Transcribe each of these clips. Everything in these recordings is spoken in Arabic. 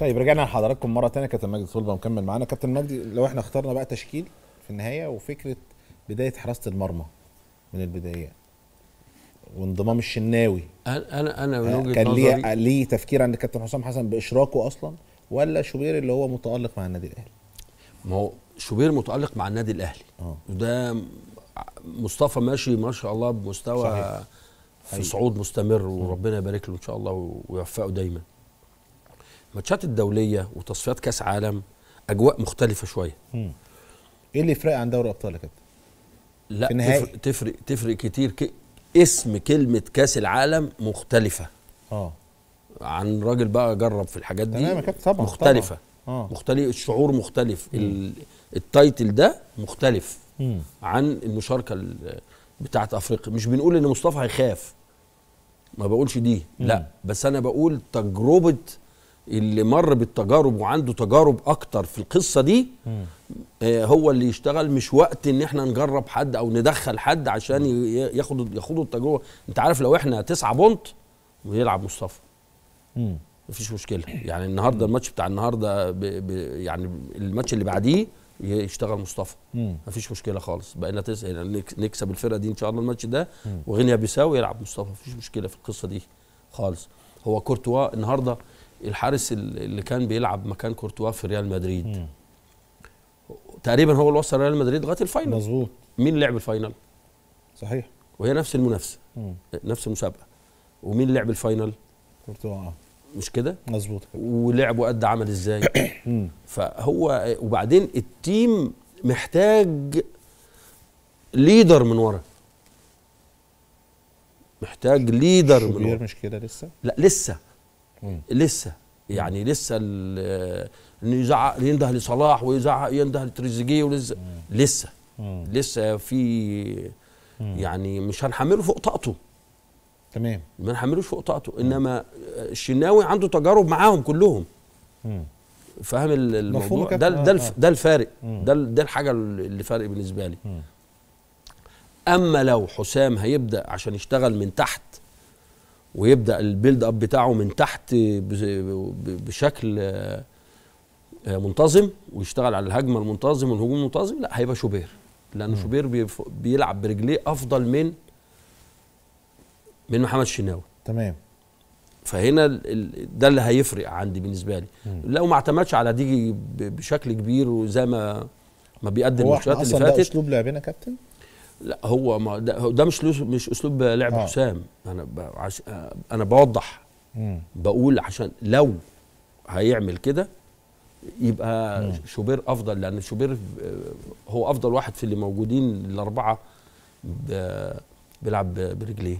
طيب رجعنا لحضراتكم مره ثانيه كابتن مجدي صلبه مكمل معانا كابتن مجدي لو احنا اخترنا بقى تشكيل في النهايه وفكره بدايه حراسه المرمى من البدايه وانضمام الشناوي انا انا من آه، وجهه كان ليه ليه تفكير عند كابتن حسام حسن باشراكه اصلا ولا شوبير اللي هو متالق مع النادي الاهلي ما هو شوبير متالق مع النادي الاهلي آه. وده مصطفى ماشي ما شاء الله بمستوى صحيح. في صعود مستمر وربنا يبارك له ان شاء الله ويوفقه دايما الماتشات الدوليه وتصفيات كاس عالم اجواء مختلفه شويه مم. ايه اللي يفرق عن دوري ابطال يا كابتن لا تفرق تفرق تفرق كتير ك... اسم كلمه كاس العالم مختلفه اه عن راجل بقى جرب في الحاجات دي كابتن طبعا مختلفه طبعا. آه. مختلف الشعور مختلف ال... التايتل ده مختلف مم. عن المشاركه بتاعه افريقيا مش بنقول ان مصطفى هيخاف ما بقولش دي مم. لا بس انا بقول تجربه اللي مر بالتجارب وعنده تجارب اكتر في القصه دي آه هو اللي يشتغل مش وقت ان احنا نجرب حد او ندخل حد عشان ياخد ياخدوا التجربه انت عارف لو احنا تسعة بونت ويلعب مصطفى مفيش مشكله يعني النهارده الماتش بتاع النهارده ب ب يعني الماتش اللي بعديه يشتغل مصطفى مفيش مشكله خالص بقينا تس... يعني نكسب الفرقه دي ان شاء الله الماتش ده وغينيا بيساوي يلعب مصطفى مفيش مشكله في القصه دي خالص هو كورتوا النهارده الحارس اللي كان بيلعب مكان كورتوا في ريال مدريد تقريبا هو اللي وصل ريال مدريد لغايه الفاينل مظبوط مين لعب الفاينل؟ صحيح وهي نفس المنافسه نفس المسابقه ومين لعب الفاينل؟ كورتوا آه. مش كده؟ مظبوط ولعب وقد عمل ازاي؟ فهو وبعدين التيم محتاج ليدر من ورا محتاج ليدر من ورا مش كده لسه؟ لا لسه لسه يعني لسه انه يزعق ينده لصلاح ويزعق ينده لتريزيجيه ولسه لسه لسه في يعني مش هنحمله فوق طاقته تمام ما نحملوش فوق طاقته انما الشناوي عنده تجارب معاهم كلهم فاهم الموضوع ده ده الف آه. ده الفارق ده ده الحاجه اللي فارق بالنسبه لي اما لو حسام هيبدا عشان يشتغل من تحت ويبدا البيلد اب بتاعه من تحت بشكل آه، منتظم ويشتغل على الهجمه المنتظم والهجوم المنتظم لا هيبقى شوبير لان شوبير بيلعب برجليه افضل من من محمد الشناوي تمام فهنا ده اللي هيفرق عندي بالنسبه لي لو ما اعتمدش على ديجي بشكل كبير وزي ما ما بيقدم الماتشات اللي فاتت هو اسلوب لعبنا كابتن لا هو ما ده, ده مش مش اسلوب لعب آه. حسام انا عش... آه، انا بوضح مم. بقول عشان لو هيعمل كده يبقى مم. شوبير افضل لان شوبير آه، هو افضل واحد في اللي موجودين الاربعه بيلعب برجليه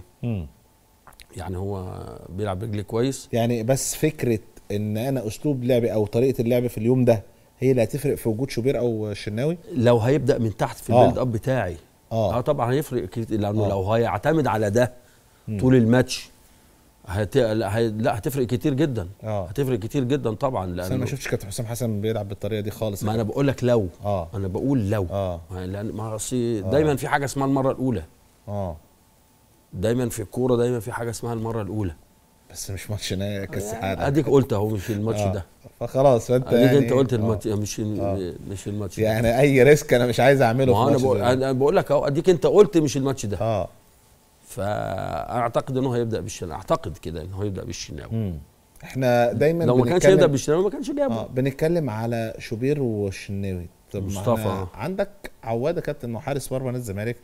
يعني هو بيلعب برجليه كويس يعني بس فكره ان انا اسلوب لعبي او طريقه اللعب في اليوم ده هي اللي هتفرق في وجود شوبير او الشناوي لو هيبدا من تحت في آه. البيلد اب بتاعي آه. اه طبعا هيفرق كتير لانه آه. لو هيعتمد على ده طول الماتش هت... هي... لا هتفرق كتير جدا آه. هتفرق كتير جدا طبعا لان انا ما شفتش كابتن حسام حسن بيلعب بالطريقه دي خالص ما انا بقول لك لو آه. انا بقول لو آه. لان ما اصل آه. دايما في حاجه اسمها المره الاولى اه دايما في الكوره دايما في حاجه اسمها المره الاولى بس مش ماتش ماتشنا كالسعاده يعني اديك قلت اهو مش الماتش آه. ده فخلاص فانت يعني انت قلت الماتش آه. مش آه. مش الماتش ده. يعني اي ريسك انا مش عايز اعمله ما في انا بقول انا بقول لك اهو اديك انت قلت مش الماتش ده اه فاعتقد ان هو هيبدا بالشناوي اعتقد كده ان هو هيبدا بالشناوي احنا دايما لو ما كانش هيبدا بالشناوي ما كانش جابه آه بنتكلم على شوبير والشناوي طب مصطفى عندك عواده كابتن محارس مرمى نادي الزمالك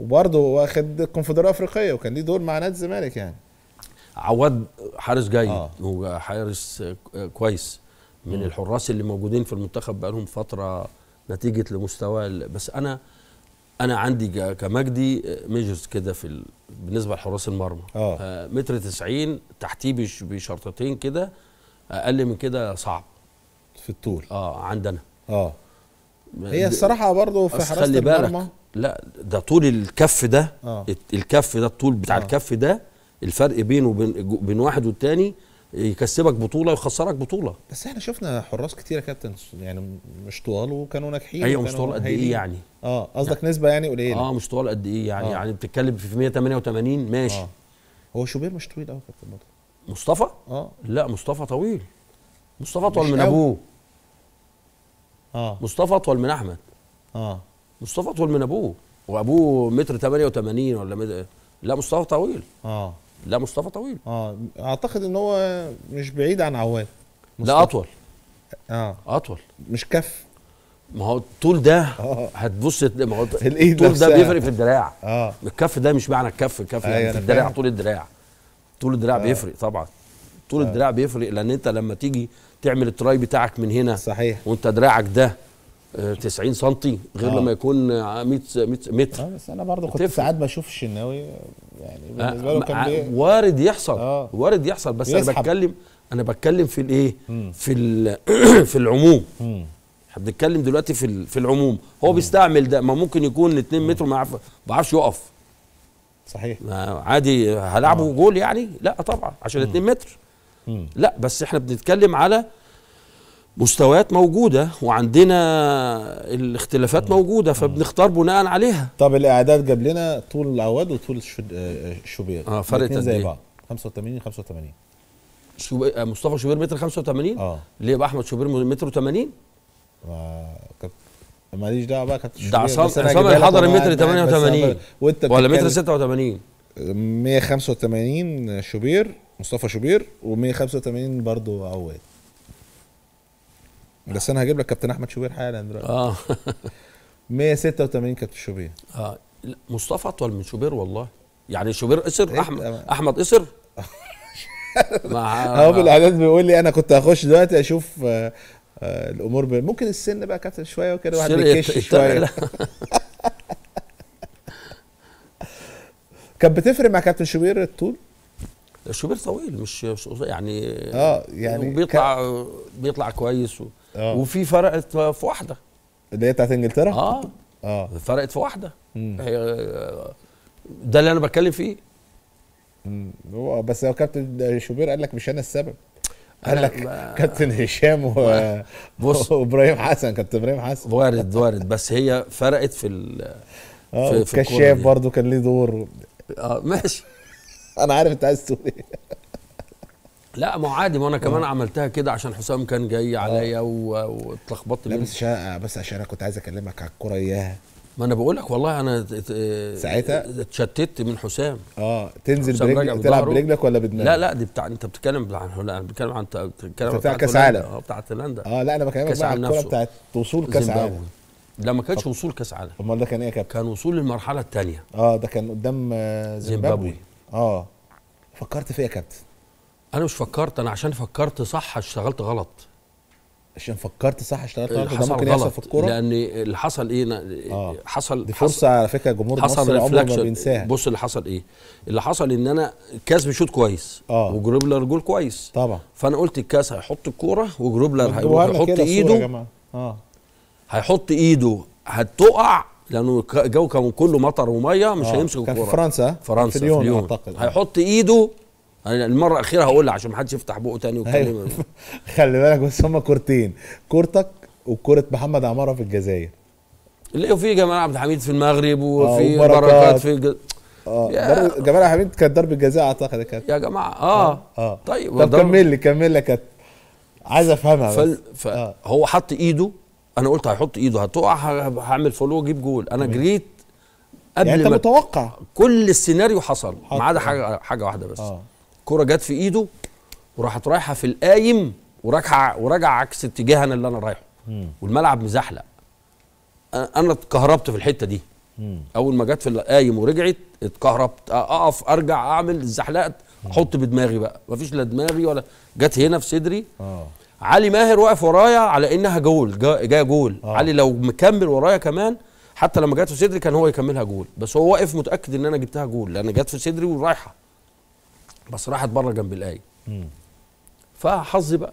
وبرضه واخد الكونفدراليه الافريقيه وكان ليه دور مع نادي الزمالك يعني عواد حارس جيد آه. وحارس كويس من م. الحراس اللي موجودين في المنتخب بقالهم فتره نتيجه لمستوى بس انا انا عندي كمجدي ميجرز كده في بالنسبه لحراس المرمى آه. آه متر 90 تحتيه بشرطتين كده اقل من كده صعب في الطول اه عندنا اه هي الصراحه برضه في حراسه المرمى لا ده طول الكف ده آه. الكف ده الطول بتاع آه. الكف ده الفرق بينه وبين بين واحد والتاني يكسبك بطوله ويخسرك بطوله بس احنا شفنا حراس كتيره كابتن يعني مش طوال وكانوا ناجحين ايوه مش طوال قد ايه يعني اه قصدك يعني نسبه يعني قليله اه مش طوال قد ايه يعني آه. يعني بتتكلم في 188 ماشي آه. هو شوبير مش طويل قوي كابتن برضه مصطفى اه لا مصطفى طويل مصطفى اطول من ابوه اه مصطفى اطول من احمد اه مصطفى اطول من ابوه وابوه متر 88 ولا مد... لا مصطفى طويل اه لا مصطفى طويل اه اعتقد ان هو مش بعيد عن عواد لا اطول اه اطول مش كف ما هو الطول ده آه. هتبص ما هو الطول ده بيفرق في الدراع اه الكف ده مش معنى الكف الكف أيوة، يعني في الدراع طول الدراع طول الدراع آه. بيفرق طبعا طول آه. الدراع بيفرق لان انت لما تيجي تعمل التراي بتاعك من هنا صحيح وانت دراعك ده 90 آه، سم غير لما آه. يكون 100 متر آه بس انا برضه كنت ساعات بشوف الشناوي يعني آه، بالنسبه له كان وارد يحصل آه. وارد يحصل بس يسحب. انا بتكلم انا بتكلم في الايه في في العموم احنا بنتكلم دلوقتي في في العموم هو مم. بيستعمل ده ما ممكن يكون 2 متر ما بعرفش يقف صحيح عادي هلعبه جول يعني لا طبعا عشان 2 متر مم. لا بس احنا بنتكلم على مستويات موجوده وعندنا الاختلافات آه. موجوده آه. فبنختار بناء عليها طب الاعداد جاب لنا طول العواد وطول آه، الشوبير اه فرق قد زي بعض 85 85 شو مصطفى شوبير متر 85 اه ليه يبقى احمد شوبير متر 80 كانت ماليش دعوه بقى كابتن ده عصام عصام الحضري متر 88 وانت ولا متر 86 185 شوبير مصطفى شوبير و185 برضه عواد بس انا هجيب لك كابتن احمد شوبير حالا دلوقتي اه 186 كابتن شوبير اه لا مصطفى اطول من شوبير والله يعني شوبير قصر إيه؟ احمد آه. احمد قصر هو بالاعداد بيقول لي انا كنت هخش دلوقتي اشوف آه آه الامور ممكن السن بقى كابتن شويه وكده واحد بيكش شويه كانت بتفرق مع كابتن شوبير الطول؟ شوبير طويل مش يعني اه يعني بيطلع ك... بيطلع كويس و... أوه. وفي فرقت في واحده اللي هي بتاعت انجلترا اه اه فرقت في واحده مم. هي آه، ده اللي انا بتكلم فيه هو بس هو كابتن شوبير قال لك مش انا السبب قال لك كابتن هشام و... بص وابراهيم حسن كابتن ابراهيم حسن وارد وارد بس هي فرقت في ال... آه في, في الكشاف برضه كان ليه دور اه ماشي انا عارف انت عايز تقول ايه لا ما هو عادي ما انا كمان أوه. عملتها كده عشان حسام كان جاي آه. عليا واتلخبطت لا بس عشان آه، بس عشان انا كنت عايز اكلمك على الكوره اياها ما انا بقول لك والله انا ساعتها اتشتت من حسام اه تنزل برجلك تلعب برجلك ولا بدماغك لا لا دي بتاع انت بتتكلم عن انا بتتكلم عن بتتكلم بتاع كاس عالم اه بتاع هولندا اه لا انا بكلمك عن على الكوره بتاعت وصول كاس عالم لا ما كانش وصول كاس عالم امال ده كان ايه يا كابتن كان وصول للمرحله الثانيه اه ده كان قدام آه، زيمبابوي اه فكرت في ايه يا كابتن انا مش فكرت انا عشان فكرت صح اشتغلت غلط عشان فكرت صح اشتغلت غلط ده ممكن يحصل في الكوره لان اللي حصل ايه آه. حصل دي فرصه على فكره جمهور مصر عمره ما بينساها بص اللي حصل ايه اللي حصل ان انا الكاس بيشوط كويس اه وجروبلر جول كويس طبعا فانا قلت الكاس هيحط الكوره وجروبلر هيروح يحط ايده اه هيحط ايده هتقع لانه الجو كان كله مطر وميه مش آه. هيمسك الكوره كان في فرنسا فرنسا في اليوم اعتقد هيحط ايده انا المره الاخيره هقولها عشان ما حدش يفتح بقه تاني أيوه. ويتكلم خلي بالك بس هما كورتين كورتك وكوره محمد عماره في الجزائر اللي في جمال عبد الحميد في المغرب آه، وفي بركات, بركات في الج... اه جمال عبد الحميد كانت ضربه جزاء اعتقد كانت يا جماعه اه اه, آه. طيب طب كمل لي كمل لي كانت عايز افهمها فال... ف... آه. هو حط ايده انا قلت هيحط ايده هتقع هعمل فولو اجيب جول انا جريت يعني قبل يعني انت متوقع كل السيناريو حصل ما عدا آه. حاجه حاجه واحده بس آه. الكرة جت في ايده وراحت رايحه في القايم وراجعه وراجع عكس انا اللي انا رايحه والملعب مزحلق انا اتكهربت في الحته دي اول ما جت في القايم ورجعت اتكهربت اقف ارجع اعمل اتزحلقت احط بدماغي بقى مفيش لا دماغي ولا جت هنا في صدري آه. علي ماهر واقف ورايا على انها جول جايه جول آه. علي لو مكمل ورايا كمان حتى لما جت في صدري كان هو يكملها جول بس هو واقف متاكد ان انا جبتها جول لان جت في صدري ورايحه بس راحت بره جنب الايه فحظي بقى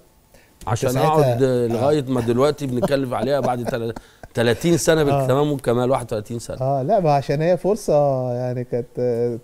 عشان اقعد آه. لغايه ما دلوقتي بنتكلم عليها بعد 30 سنه بالتمام والكمال 31 سنه اه لا ما عشان هي فرصه يعني كانت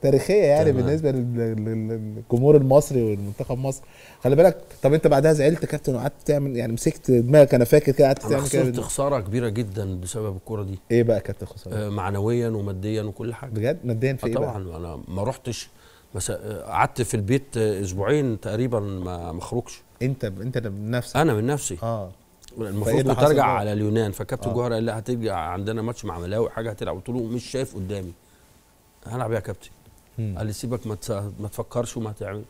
تاريخيه يعني تمام. بالنسبه للجمهور المصري والمنتخب مصر خلي بالك طب انت بعدها زعلت كابتن وقعدت تعمل يعني مسكت دماغك انا فاكر كده قعدت تعمل خسرت كده خساره كبيره جدا بسبب الكوره دي ايه بقى كابتن خساره آه معنويا وماديا وكل حاجه بجد ماديا في ايه آه، طبعا انا ما رحتش بس آه، قعدت في البيت آه، اسبوعين تقريبا ما مخرجش انت ب... انت بنفسك انا من نفسي اه المفروض كنت ارجع على اليونان فكابتن آه. جوهر قال لا هترجع عندنا ماتش مع ملاوي حاجه هتلعب قلت له مش شايف قدامي هلعب يا كابتن قال لي سيبك ما ما تفكرش وما تعمل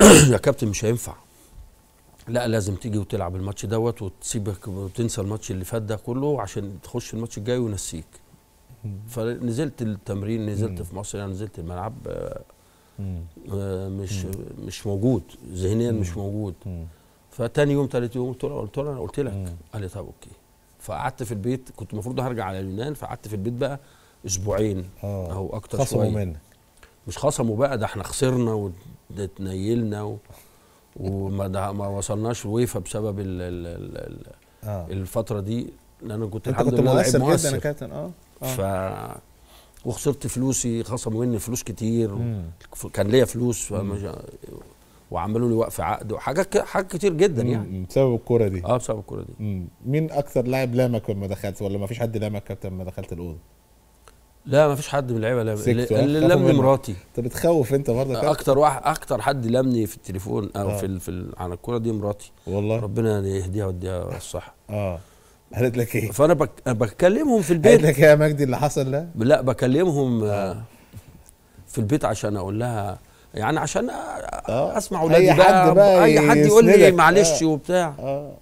يا كابتن مش هينفع لا لازم تيجي وتلعب الماتش دوت وتسيبك وتنسى الماتش اللي فات ده كله عشان تخش الماتش الجاي ونسيك فنزلت التمرين نزلت في مصر يعني نزلت الملعب آه، آه، مش مش موجود ذهنيا مش موجود فتاني يوم ثالث يوم قلت له قلت له انا قلت لك قال لي طب اوكي فقعدت في البيت كنت المفروض هرجع على اليونان فقعدت في البيت بقى اسبوعين آه. او اكتر خصموا منك مش خصموا بقى ده احنا خسرنا واتنيلنا و... وما ما وصلناش الويفا بسبب ال ال ال الفتره دي لان انا كنت الحمد لله لعيب مؤثر جدا يا كابتن اه ف آه. وخسرت فلوسي خصموا مني فلوس كتير كان ليا فلوس وعملوا لي وقف عقد وحاجات حاجات كتير جدا يعني بسبب الكوره دي اه بسبب الكوره دي مين اكتر لاعب لامك لما دخلت ولا ما فيش حد لامك كابتن لما دخلت الاوضه لا ما فيش حد من اللعيبه اللي لم مراتي انت بتخوف انت برضه اكتر واحد اكتر حد لمني في التليفون او آه. في ال... في ال... على الكوره دي مراتي والله ربنا يهديها ويديها الصحه اه قالت لك ايه؟ فانا بك... بكلمهم في البيت قالت لك ايه يا مجدي اللي حصل ده؟ لا بكلمهم آه، في البيت عشان اقول لها يعني عشان آه. اسمع اولادي اي بقى حد بقى اي حد يقول لي معلش آه. وبتاع آه.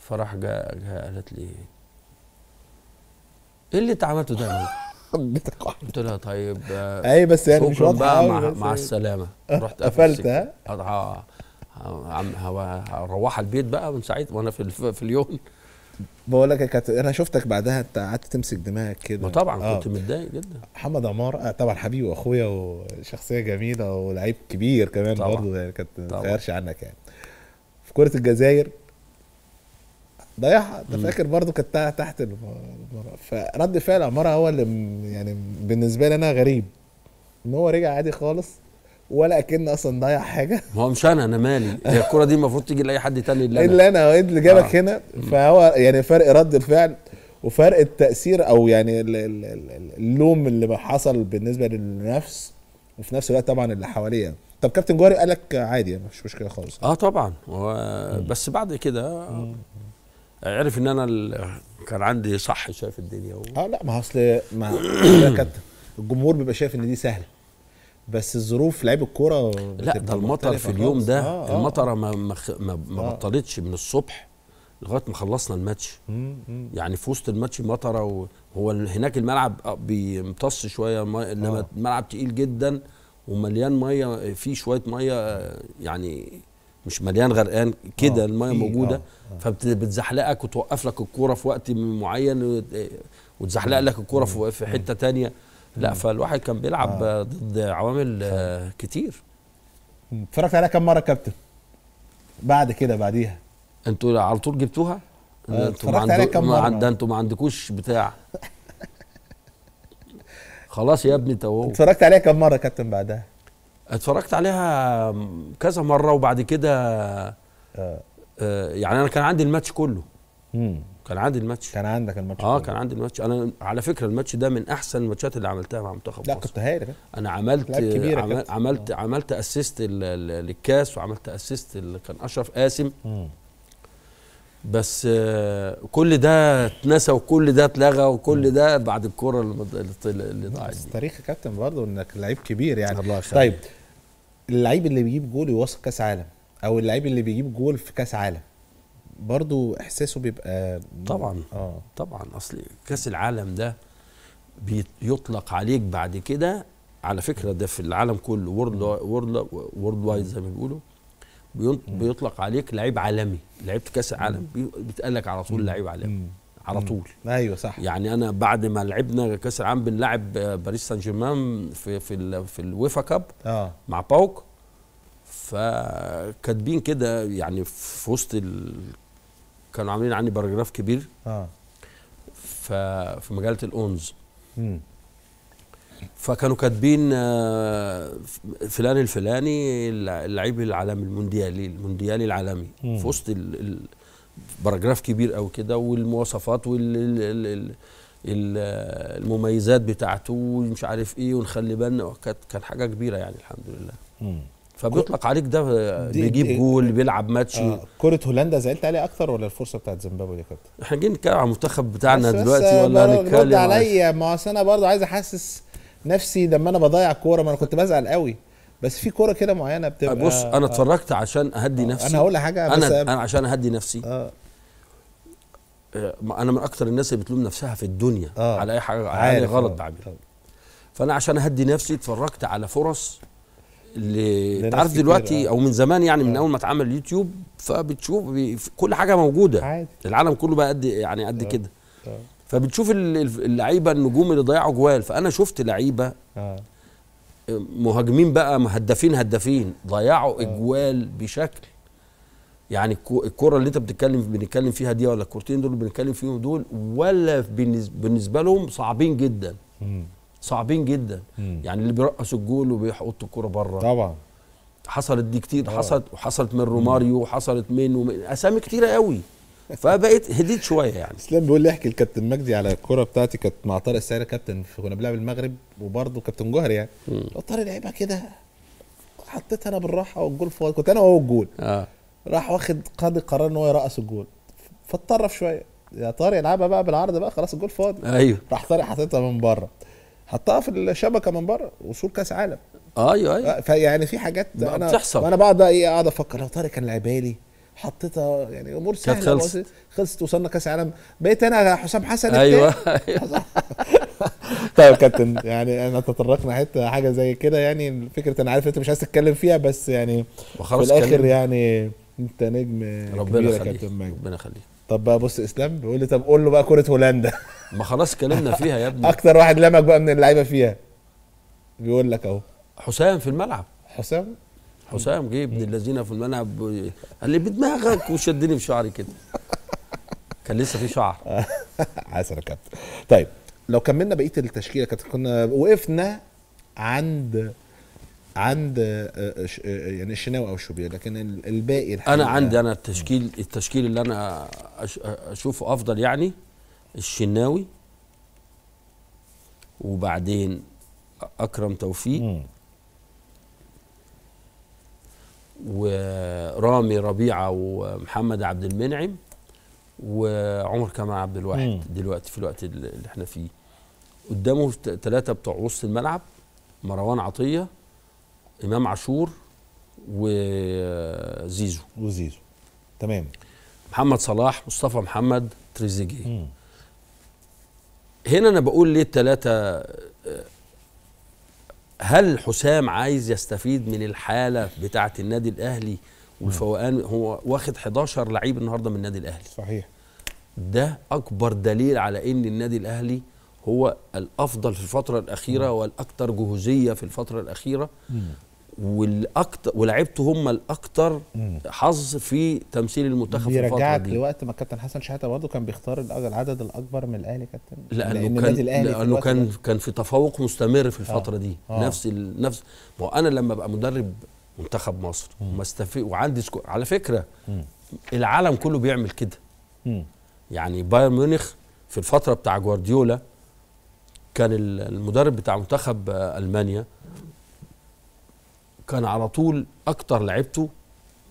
فراح جاء قالت لي إيه؟, ايه اللي انت عملته ده؟ قلت لها طيب آه، اي بس يعني مش بقى مع, مع يعني. السلامه رحت قفلت ها؟ هروح البيت بقى من ساعتها وانا في, في اليوم بقول لك كت... انا شفتك بعدها انت قعدت تمسك دماغك كده ما طبعا آه. كنت متضايق جدا محمد عمار آه، طبعا حبيبي واخويا وشخصيه جميله ولعيب كبير كمان طبعًا. برضه يعني كانت ما تغيرش عنك يعني في كره الجزائر ضيعها انت فاكر برضه كانت تحت المرأة فرد فعل عمارة هو اللي يعني بالنسبه لي انا غريب ان هو رجع عادي خالص ولا اكن اصلا ضيع حاجه ما هو مش انا انا مالي هي الكره دي المفروض تيجي لاي حد تاني الا انا الا انا اللي جابك آه. هنا فهو يعني فرق رد الفعل وفرق التاثير او يعني اللوم اللي حصل بالنسبه للنفس وفي نفس الوقت طبعا اللي حواليه طب كابتن جوهري قال لك عادي يعني مش مشكله خالص اه طبعا و... بس بعد كده عرف ان انا ال... كان عندي صح شايف الدنيا و... اه لا ما اصل ما كابتن الجمهور بيبقى شايف ان دي سهله بس الظروف لعيب الكوره لا ده المطر في اليوم ده آه آه المطره ما ما, ما آه بطلتش من الصبح لغايه ما خلصنا الماتش يعني في وسط الماتش مطره وهو هناك الملعب آه، بيمتص شويه آه. انما آه الملعب تقيل جدا ومليان ميه في شويه ميه آه، يعني مش مليان غرقان كده آه الميه موجوده آه آه فبتزحلقك وتوقف لك الكوره في وقت معين وتزحلق لك الكوره في حته تانية لا فالواحد كان بيلعب آه. ضد عوامل آه كتير اتفرجت عليها كم مره كابتن بعد كده بعديها انتوا على طول جبتوها آه، انتوا ما, عندكم ما انتوا ما عندكوش بتاع خلاص يا ابني تو اتفرجت عليها كم مره كابتن بعدها اتفرجت عليها كذا مره وبعد كده آه. آه يعني انا كان عندي الماتش كله مم. كان عندي الماتش كان عندك الماتش اه كان عندي الماتش انا على فكره الماتش ده من احسن الماتشات اللي عملتها مع منتخب لا مصر. كنت هايل انا عملت عمل عملت آه. عملت اسيست للكاس وعملت اسيست اللي كان اشرف قاسم بس آه كل ده اتنسى وكل ده اتلغى وكل ده بعد الكره اللي ضاعت بس تاريخ يا كابتن برضه انك لعيب كبير يعني الله طيب اللعيب اللي بيجيب جول يوصل كاس عالم او اللعيب اللي بيجيب جول في كاس عالم برضو احساسه بيبقى طبعا اه طبعا اصل كاس العالم ده بيطلق عليك بعد كده على فكره ده في العالم كله وورلد وورلد وورلد وايد زي ما بيقولوا بيطلق عليك لعيب عالمي لعيبه كاس العالم بيتقال لك على طول لعيب عالمي على طول ايوه صح يعني انا بعد ما لعبنا كاس العالم بنلعب باريس سان جيرمان في في الـ في الويفا كاب آه. مع باوك فكاتبين كده يعني في وسط كانوا عاملين عني باراجراف كبير اه ف... في مجله الاونز فكانوا كاتبين آه، فلان الفلاني اللعيب العالمي المونديالي المونديالي العالمي مم. في وسط ال... باراجراف كبير قوي كده والمواصفات وال ال... آه، المميزات بتاعته ومش عارف ايه ونخلي بالنا كانت كان حاجه كبيره يعني الحمد لله. مم. فبيطلق عليك ده آه، بيجيب جول بيلعب ماتش آه. كره هولندا زعلت عليها اكتر ولا الفرصه بتاعت زيمبابوي دي كابتن؟ احنا جايين نتكلم على المنتخب بتاعنا دلوقتي ولا هنتكلم عليا إيه؟ ما انا برضه عايز احسس نفسي لما انا بضيع كوره ما انا كنت بزعل قوي بس في كوره كده معينه بتبقى بص انا آه. اتفرجت آه. عشان اهدي آه. نفسي انا هقول حاجه بس انا انا عشان اهدي نفسي آه. آه، انا من اكتر الناس اللي بتلوم نفسها في الدنيا آه. على اي حاجه على اي غلط بعملها فانا عشان اهدي نفسي اتفرجت على فرص اللي تعرف دلوقتي آه. او من زمان يعني من آه. اول ما اتعمل اليوتيوب فبتشوف كل حاجه موجوده عادي. العالم كله بقى قد يعني قد آه. كده فبتشوف اللعيبه النجوم اللي ضيعوا جوال فانا شفت لعيبه مهاجمين بقى هدافين هدافين ضيعوا اجوال بشكل يعني الكره اللي انت بتتكلم بنتكلم فيها دي ولا الكورتين دول بنتكلم فيهم دول ولا بالنسبه لهم صعبين جدا م. صعبين جدا مم. يعني اللي بيرقص الجول وبيحط الكوره بره طبعا حصلت دي كتير طبعا. حصلت وحصلت من روماريو وحصلت من ومن اسامي كتيره قوي فبقيت هديت شويه يعني اسلام بيقول لي احكي الكابتن مجدي على الكوره بتاعتي كانت مع طارق السعيد كابتن كنا بنلعب المغرب وبرده كابتن جوهر يعني طارق لعبها كده حطيتها انا بالراحه والجول فاضي كنت انا وهو الجول آه. راح واخد قاضي قرار ان هو يرقص الجول فاتطرف شويه يا طارق العبها بقى بالعرض بقى خلاص الجول فاضي ايوه راح طارق حاططها من بره حطها في الشبكه من بره وصول كاس عالم ايوه ايوه آه، فيعني في حاجات انا بتحصل وانا بقعد بقى ايه اقعد افكر لو طارق كان لعبالي حطيتها يعني امور سهله خلصت خلصت وصلنا كاس عالم بقيت انا حسام حسن ايوه, أيوة. طيب كابتن يعني انا تطرقنا حته حاجه زي كده يعني فكره انا عارف انت مش عايز تتكلم فيها بس يعني في الاخر كلمة. يعني انت نجم ربنا يخليك ربنا يخليك طب بقى بص اسلام بيقول لي طب قول له بقى كره هولندا ما خلاص اتكلمنا فيها يا ابني اكتر واحد لمك بقى من اللعيبه فيها بيقول لك اهو حسام في الملعب حسام حسام جه ابن الذين في الملعب قال لي بدماغك وشدني في شعري كده كان لسه في شعر عسل يا كابتن طيب لو كملنا بقيه التشكيله كابتن كنا وقفنا عند عند آه، آه، آه، يعني الشناوي او الشوبير لكن الباقي انا عندي انا التشكيل التشكيل اللي انا اشوفه افضل يعني الشناوي وبعدين اكرم توفيق مم. ورامي ربيعه ومحمد عبد المنعم وعمر كمال عبد الواحد مم. دلوقتي في الوقت اللي احنا فيه قدامه ثلاثه بتوع وسط الملعب مروان عطيه امام عاشور وزيزو وزيزو تمام محمد صلاح مصطفى محمد تريزيجيه هنا انا بقول ليه الثلاثه هل حسام عايز يستفيد من الحاله بتاعه النادي الاهلي والفوقان هو واخد 11 لعيب النهارده من النادي الاهلي صحيح ده اكبر دليل على ان النادي الاهلي هو الافضل في الفتره الاخيره والاكثر جهوزيه في الفتره الاخيره والاكثر ولعبته هم الاكثر حظ في تمثيل المنتخب في الفتره دي لوقت ما كابتن حسن شحاته برضه كان بيختار العدد الاكبر من الاهلي كابتن لانه كان لانه كان كان في تفوق مستمر في الفتره آه. دي آه. نفس ال... نفس ما انا لما ابقى مدرب منتخب مصر استفيد وعندي سكو... على فكره مم. العالم كله بيعمل كده يعني بايرن ميونخ في الفتره بتاع جوارديولا كان المدرب بتاع منتخب المانيا كان على طول اكتر لعيبته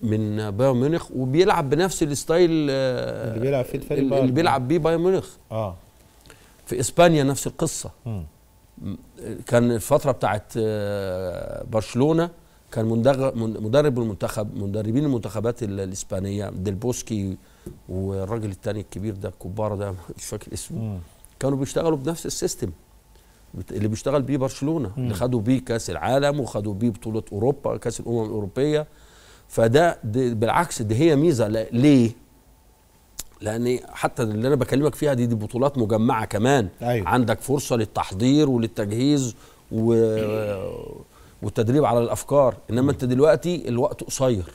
من بايرن ميونخ وبيلعب بنفس الستايل آه، اللي بيلعب فيه الفريق اللي بيلعب بيه بايرن ميونخ اه في اسبانيا نفس القصه م. كان الفتره بتاعت آه، برشلونه كان مدرب المنتخب مدربين المنتخبات الاسبانيه ديلبوسكي والراجل الثاني الكبير ده الكباره ده مش فاكر اسمه م. كانوا بيشتغلوا بنفس السيستم اللي بيشتغل بيه برشلونه مم. اللي خدوا بيه كاس العالم وخدوا بيه بطوله اوروبا كاس الامم الاوروبيه فده بالعكس دي هي ميزه ليه؟ لان حتى اللي انا بكلمك فيها دي دي بطولات مجمعه كمان أيوة. عندك فرصه للتحضير وللتجهيز و... والتدريب على الافكار انما انت دلوقتي الوقت قصير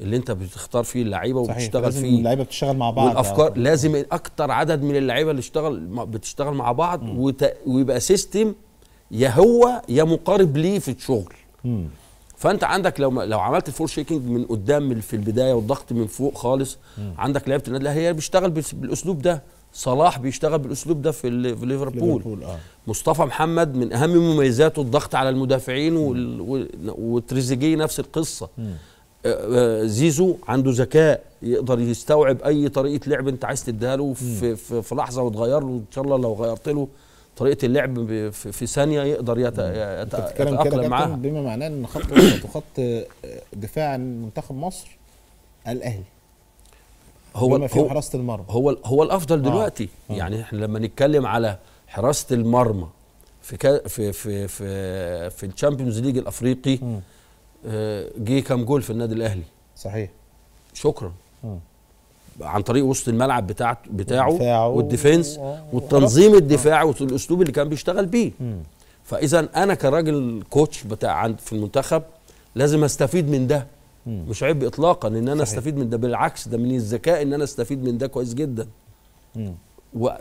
اللي انت بتختار فيه اللعيبه وبتشتغل فيه اللعيبه بتشتغل مع بعض والافكار يعني. لازم اكتر عدد من اللعيبه اللي اشتغل بتشتغل مع بعض وت... ويبقى سيستم يا هو يا مقارب ليه في الشغل م. فانت عندك لو لو عملت الفور شيكينج من قدام في البدايه والضغط من فوق خالص م. عندك لعيبه النادي هي بيشتغل بالاسلوب ده صلاح بيشتغل بالاسلوب ده في ليفربول آه. مصطفى محمد من اهم مميزاته الضغط على المدافعين وتريزيجيه نفس القصه م. آه، آه، زيزو عنده ذكاء يقدر يستوعب اي طريقه لعب انت عايز تديها له في, في, في لحظه وتغير له ان شاء الله لو غيرت له طريقه اللعب في, في ثانيه يقدر يتاقلم يت... يتاقلم معاها بما معناه ان خط وسط وخط آه، دفاع منتخب مصر الاهلي هو بما فيه حراسه المرمى هو هو الافضل دلوقتي آه. يعني احنا لما نتكلم على حراسه المرمى في في في في, في الشامبيونز ليج الافريقي م. آه، جه كام جول في النادي الاهلي صحيح شكرا مم. عن طريق وسط الملعب بتاع بتاعه, بتاعه والديفنس آه، آه. والتنظيم الدفاعي والاسلوب اللي كان بيشتغل بيه فاذا انا كراجل كوتش بتاع في المنتخب لازم استفيد من ده مم. مش عيب اطلاقا ان انا صحيح. استفيد من ده بالعكس ده من الذكاء ان انا استفيد من ده كويس جدا مم.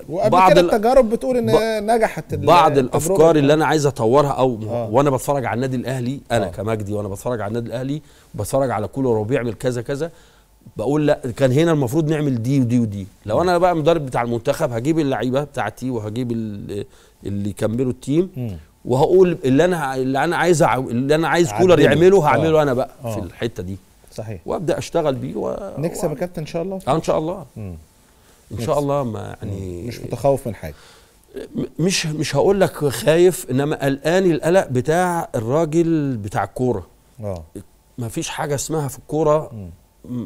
وبعض كده التجارب بتقول ان ب... نجحت بعض الافكار اللي انا عايز اطورها او آه. وانا بتفرج على النادي الاهلي انا آه. كمجدي وانا بتفرج على النادي الاهلي بتفرج على كولر وبيعمل بيعمل كذا كذا بقول لا كان هنا المفروض نعمل دي ودي ودي لو انا بقى مدرب بتاع المنتخب هجيب اللعيبه بتاعتي وهجيب اللي يكملوا التيم م. وهقول اللي انا اللي انا عايز اللي انا عايز كولر يعمله آه. هعمله آه. انا بقى آه. في الحته دي صحيح وابدا اشتغل بيه و... نكسب يا كابتن ان شاء الله اه ان شاء الله م. ان شاء الله ما يعني مش متخوف من حاجه مش مش هقول لك خايف انما قلقان القلق بتاع الراجل بتاع الكوره اه فيش حاجه اسمها في الكوره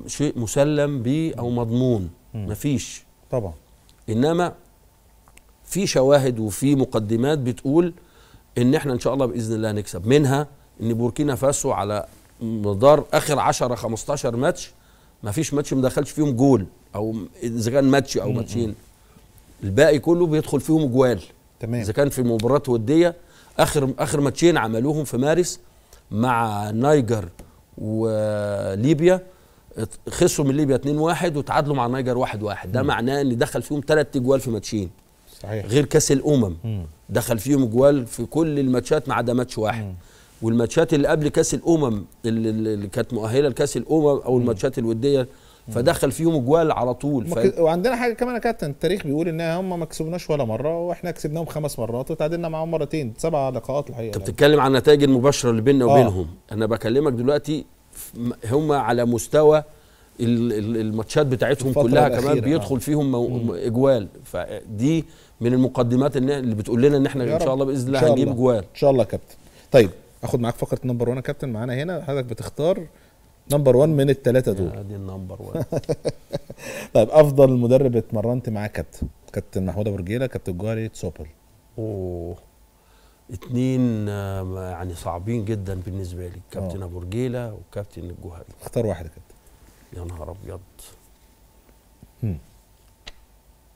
شيء مسلم بيه او مضمون ما فيش طبعا انما في شواهد وفي مقدمات بتقول ان احنا ان شاء الله باذن الله نكسب منها ان بوركينا فاسو على مدار اخر 10 15 ماتش ما فيش ماتش ما دخلش فيهم جول او اذا كان ماتش او ماتشين الباقي كله بيدخل فيهم اجوال تمام اذا كان في مباريات وديه اخر اخر ماتشين عملوهم في مارس مع نايجر وليبيا خسروا من ليبيا 2-1 وتعادلوا مع نايجر 1-1 ده معناه ان دخل فيهم ثلاث اجوال في ماتشين صحيح غير كاس الامم مم. دخل فيهم اجوال في كل الماتشات ما عدا ماتش واحد مم. والماتشات اللي قبل كاس الامم اللي كانت مؤهله لكاس الامم او الماتشات الوديه فدخل فيهم اجوال على طول ف... وعندنا حاجه كمان يا كابتن التاريخ بيقول ان هم ما كسبناش ولا مره واحنا كسبناهم خمس مرات وتعادلنا معاهم مرتين سبع لقاءات الحقيقه انت بتتكلم عن النتائج المباشره اللي بيننا آه. وبينهم آه. انا بكلمك دلوقتي هم على مستوى الماتشات بتاعتهم كلها كمان آه. بيدخل فيهم اجوال فدي من المقدمات اللي بتقول لنا ان احنا ان شاء الله باذن الله هنجيب اجوال ان شاء الله يا كابتن طيب اخد معاك فقره نمبر 1 يا كابتن معانا هنا حضرتك بتختار نمبر 1 من الثلاثه دول ادي النمبر 1 طيب افضل مدرب اتمرنت معاه كابتن كابتن محمود ابو رجيله كابتن جاري تسوبل اوه اثنين آه، يعني صعبين جدا بالنسبه لي كابتن آه. ابو رجيله وكابتن الجوهري اختار واحد كابتن يا نهار ابيض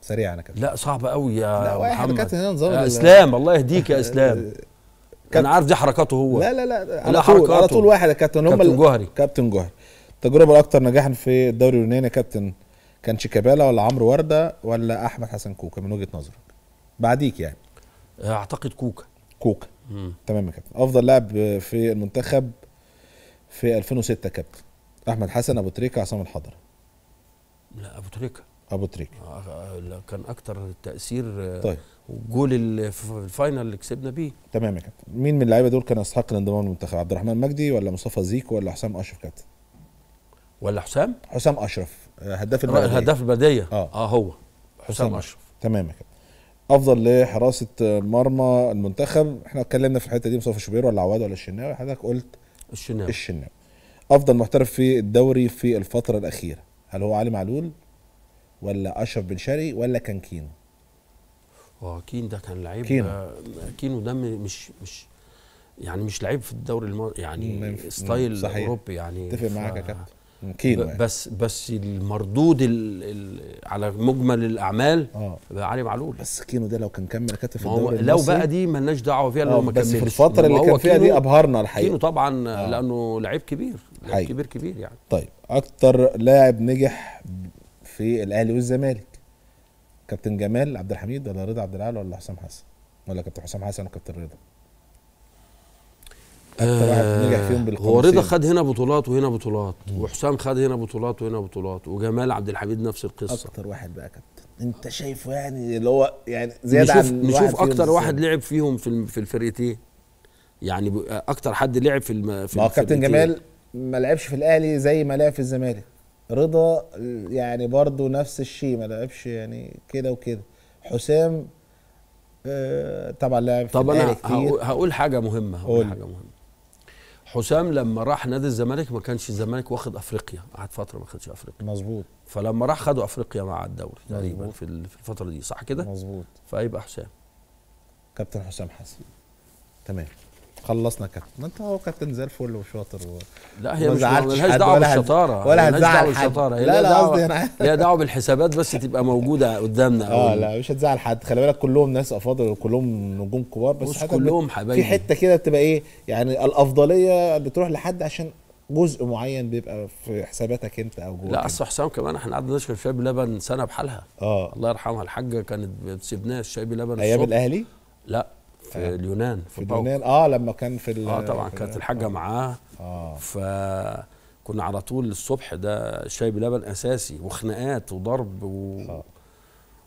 سريع انا كابتن لا صعب قوي يا لا واحد محمد كابتن هنا نظام اسلام الله يهديك يا اسلام آه، كابتن انا عارف دي حركاته هو لا لا لا على طول على طول واحد كابتن هم كابتن جوهري كابتن جوهري التجربه الاكثر نجاحا في الدوري اليوناني كابتن كان شيكابالا ولا عمرو ورده ولا احمد حسن كوكا من وجهه نظرك بعديك يعني آه، اعتقد كوكا كوكا تمام يا كابتن افضل لاعب في المنتخب في 2006 كابتن احمد حسن ابو تريكه عصام الحضري لا ابو تريكه ابو تريكه آه،, آه كان اكتر تاثير آه، طيب وجول الفاينل اللي كسبنا بيه تمام يا كابتن مين من اللعيبه دول كان يستحق الانضمام للمنتخب عبد الرحمن مجدي ولا مصطفى زيكو ولا حسام اشرف كابتن ولا حسام حسام اشرف آه، هداف البلديه هداف البلديه اه, آه هو حسام, حسام اشرف تمام يا كابتن افضل لحراسه مرمى المنتخب احنا اتكلمنا في الحته دي مصطفى شوبير ولا عواد ولا الشناوي حضرتك قلت الشناوي الشناوي افضل محترف في الدوري في الفتره الاخيره هل هو علي معلول ولا اشرف بن شرقي ولا كان كينو اه كين ده كان لعيب كينو آه، كينو ده مش مش يعني مش لعيب في الدوري يعني ستايل صحيح. اوروبي يعني اتفق معاك يا كابتن كينو يعني. بس بس المردود ال ال على مجمل الاعمال آه. علي معلول بس كينو ده لو كان كمل كابتن في الدوري المصري لو بقى دي ملناش دعوه فيها لو آه، ما كملش بس في الفتره اللي كان فيها دي ابهرنا الحقيقه كينو طبعا أوه. لانه لعيب كبير لعيب كبير كبير يعني طيب اكتر لاعب نجح في الاهلي والزمالك كابتن جمال عبد الحميد ولا رضا عبد العال ولا حسام حسن ولا كابتن حسام حسن وكابتن رضا آه نجح فيهم هو رضا خد هنا بطولات وهنا بطولات وحسام خد هنا بطولات وهنا بطولات وجمال عبد الحميد نفس القصه اكتر واحد بقى كابتن انت شايفه يعني اللي هو يعني زياده نشوف عن نشوف اكتر واحد لعب فيهم في في الفرقتين يعني اكتر حد لعب في في ما كابتن جمال ما لعبش في الاهلي زي ما لعب في الزمالك رضا يعني برضه نفس الشيء ما لعبش يعني كده وكده حسام آه طبعا لعب طب انا كتير. هقول حاجه مهمه هقول حاجه مهمه حسام لما راح نادي الزمالك ما كانش الزمالك واخد افريقيا قعد فتره ما خدش افريقيا مظبوط فلما راح خدوا افريقيا مع الدوري تقريبا في الفتره دي صح كده مظبوط فيبقى حسام كابتن حسام حسن تمام خلصنا كابتن انت هو كابتن زي الفل وشاطر و... لا هي مش مالهاش دعوه بالشطاره ولا هتزعل الشطاره لا لا قصدي انا هي دعوه بالحسابات بس تبقى موجوده قدامنا اه لا مش هتزعل حد خلي بالك كلهم ناس افاضل وكلهم نجوم كبار بس مش كلهم حبايبي في حته كده بتبقى ايه يعني الافضليه بتروح لحد عشان جزء معين بيبقى في حساباتك انت او جوه لا اصل حسام كمان احنا قعدنا نشرب شاي بلبن سنه بحالها اه الله يرحمها الحاجه كانت ما بتسيبناش شاي بلبن ايام الاهلي؟ لا في آه. اليونان في, في اليونان اه لما كان في اه طبعا كانت الحاجه آه. معاه اه فكنا على طول الصبح ده شاي بلبن اساسي وخناقات وضرب و آه.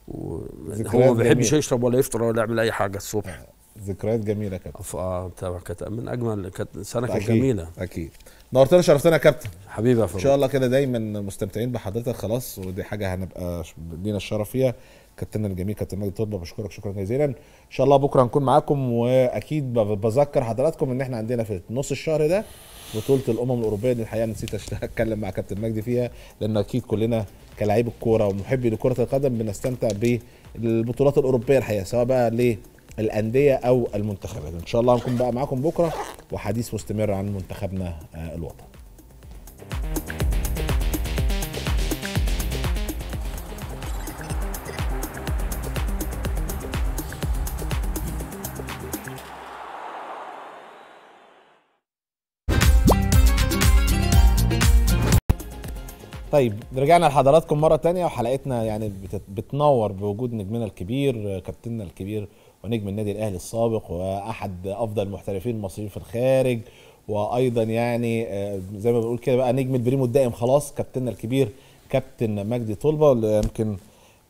و... يعني هو ما بيحبش يشرب ولا يفطر ولا يعمل اي حاجه الصبح آه. ذكريات جميله كابتن اه طبعا كانت من اجمل كانت سنه كانت جميله اكيد نورتنا شرفتنا يا كابتن حبيبي يا ان شاء الله كده دايما مستمتعين بحضرتك خلاص ودي حاجه هنبقى لينا الشرف فيها كابتننا الجميل كابتن مجدي طب بشكرك شكرا جزيلا ان شاء الله بكره هنكون معاكم واكيد بذكر حضراتكم ان احنا عندنا في نص الشهر ده بطوله الامم الاوروبيه دي الحقيقه نسيت اتكلم مع كابتن مجدي فيها لان اكيد كلنا كلاعبي الكوره ومحبي لكره القدم بنستمتع بالبطولات الاوروبيه الحقيقه سواء بقى للانديه او المنتخبات ان شاء الله هنكون بقى معاكم بكره وحديث مستمر عن منتخبنا آه، الوطني طيب رجعنا لحضراتكم مره تانية وحلقتنا يعني بتنور بوجود نجمنا الكبير كابتننا الكبير ونجم النادي الاهلي السابق واحد افضل المحترفين المصريين في الخارج وايضا يعني آه، زي ما بنقول كده بقى نجم البريمو الدائم خلاص كابتننا الكبير كابتن مجدي طلبه اللي يمكن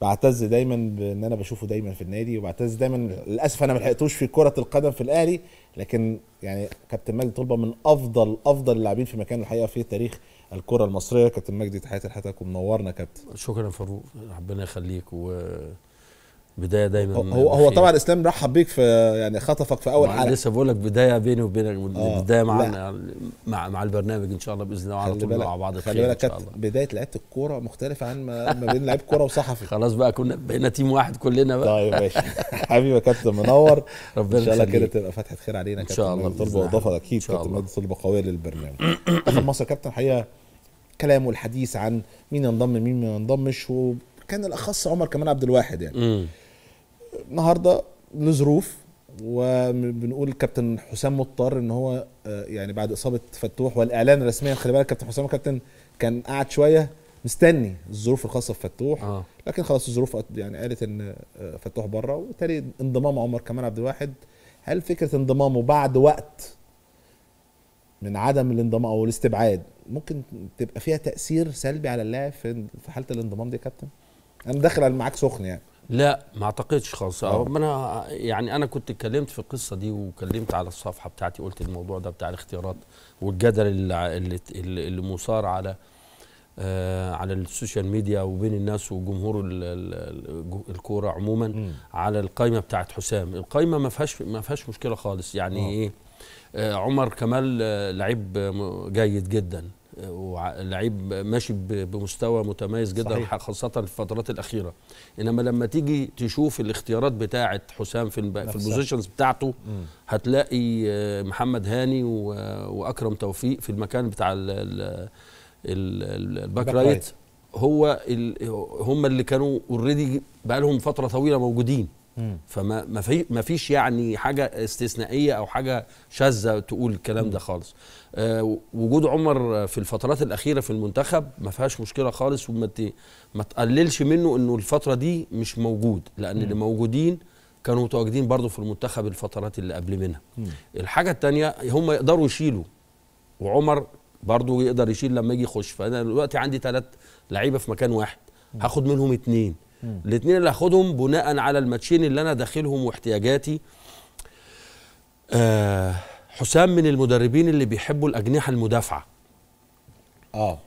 بعتز دايما بان انا بشوفه دايما في النادي وبعتز دايما للاسف انا ما لحقتوش في كره القدم في الاهلي لكن يعني كابتن مجدي طلبه من افضل افضل اللاعبين في مكانه الحقيقه في تاريخ الكره المصريه كابتن مجدي تحياتي لحضرتك ومنورنا كابتن شكرا فاروق ربنا يخليك و بدايه دايما هو هو طبعا الاسلام رحب بيك في يعني خطفك في اول حلقه لسه بقول لك بدايه بيني وبينك آه، بدايه مع, مع مع البرنامج ان شاء الله باذن الله على طول مع بعض خلي بالك بدايه لعبه الكوره مختلفه عن ما, ما بين لعيب كوره وصحفي خلاص بقى كنا بقينا تيم واحد كلنا بقى طيب ماشي حبيبي يا كابتن منور ربنا ان شاء الله كده تبقى فتحه خير علينا كابتن ان شاء الله طلبه اضافه اكيد كابتن طلبه قويه للبرنامج اخر مصر كابتن حقيقه الكلام والحديث عن مين ينضم مين ما ينضمش وكان الاخص عمر كمان عبد الواحد يعني النهارده لظروف وبنقول كابتن حسام مضطر ان هو آه، يعني بعد اصابه فتوح والاعلان رسميا خلي بالك كابتن حسام كابتن كان قعد شويه مستني الظروف الخاصه بفتوح آه. لكن خلاص الظروف يعني قالت ان آه، فتوح بره وبالتالي انضمام عمر كمال عبد الواحد هل فكره انضمامه بعد وقت من عدم الانضمام او الاستبعاد ممكن تبقى فيها تاثير سلبي على اللاعب في حاله الانضمام دي يا كابتن انا داخل معاك سخن يعني لا ما اعتقدش خالص آه. انا يعني انا كنت اتكلمت في القصه دي وكلمت على الصفحه بتاعتي قلت الموضوع ده بتاع الاختيارات والجدل اللي اللي, اللي مثار على آه على السوشيال ميديا وبين الناس وجمهور الكوره عموما م. على القايمه بتاعت حسام القايمه ما فيهاش ما فيهاش مشكله خالص يعني أوه. ايه آه، عمر كمال آه، لعيب جيد جدا آه، ولعيب ماشي بمستوى متميز جدا صحيح. خاصة في الفترات الأخيرة إنما لما تيجي تشوف الاختيارات بتاعة حسام في, في البوزيشنز بتاعته هتلاقي محمد هاني وأكرم توفيق في المكان بتاع ال... ال... الباك رايت هو هم اللي كانوا اوريدي بقى لهم فترة طويلة موجودين فما ما في ما فيش يعني حاجه استثنائيه او حاجه شاذه تقول الكلام ده خالص آه وجود عمر في الفترات الاخيره في المنتخب ما فيهاش مشكله خالص وما ما تقللش منه انه الفتره دي مش موجود لان اللي موجودين كانوا متواجدين برضه في المنتخب الفترات اللي قبل منها الحاجه الثانيه هم يقدروا يشيلوا وعمر برضه يقدر يشيل لما يجي يخش فانا دلوقتي عندي ثلاث لعيبه في مكان واحد هاخد منهم اثنين الاثنين اللي هاخدهم بناء على الماتشين اللي انا داخلهم واحتياجاتي آه حسام من المدربين اللي بيحبوا الاجنحه المدافعه اه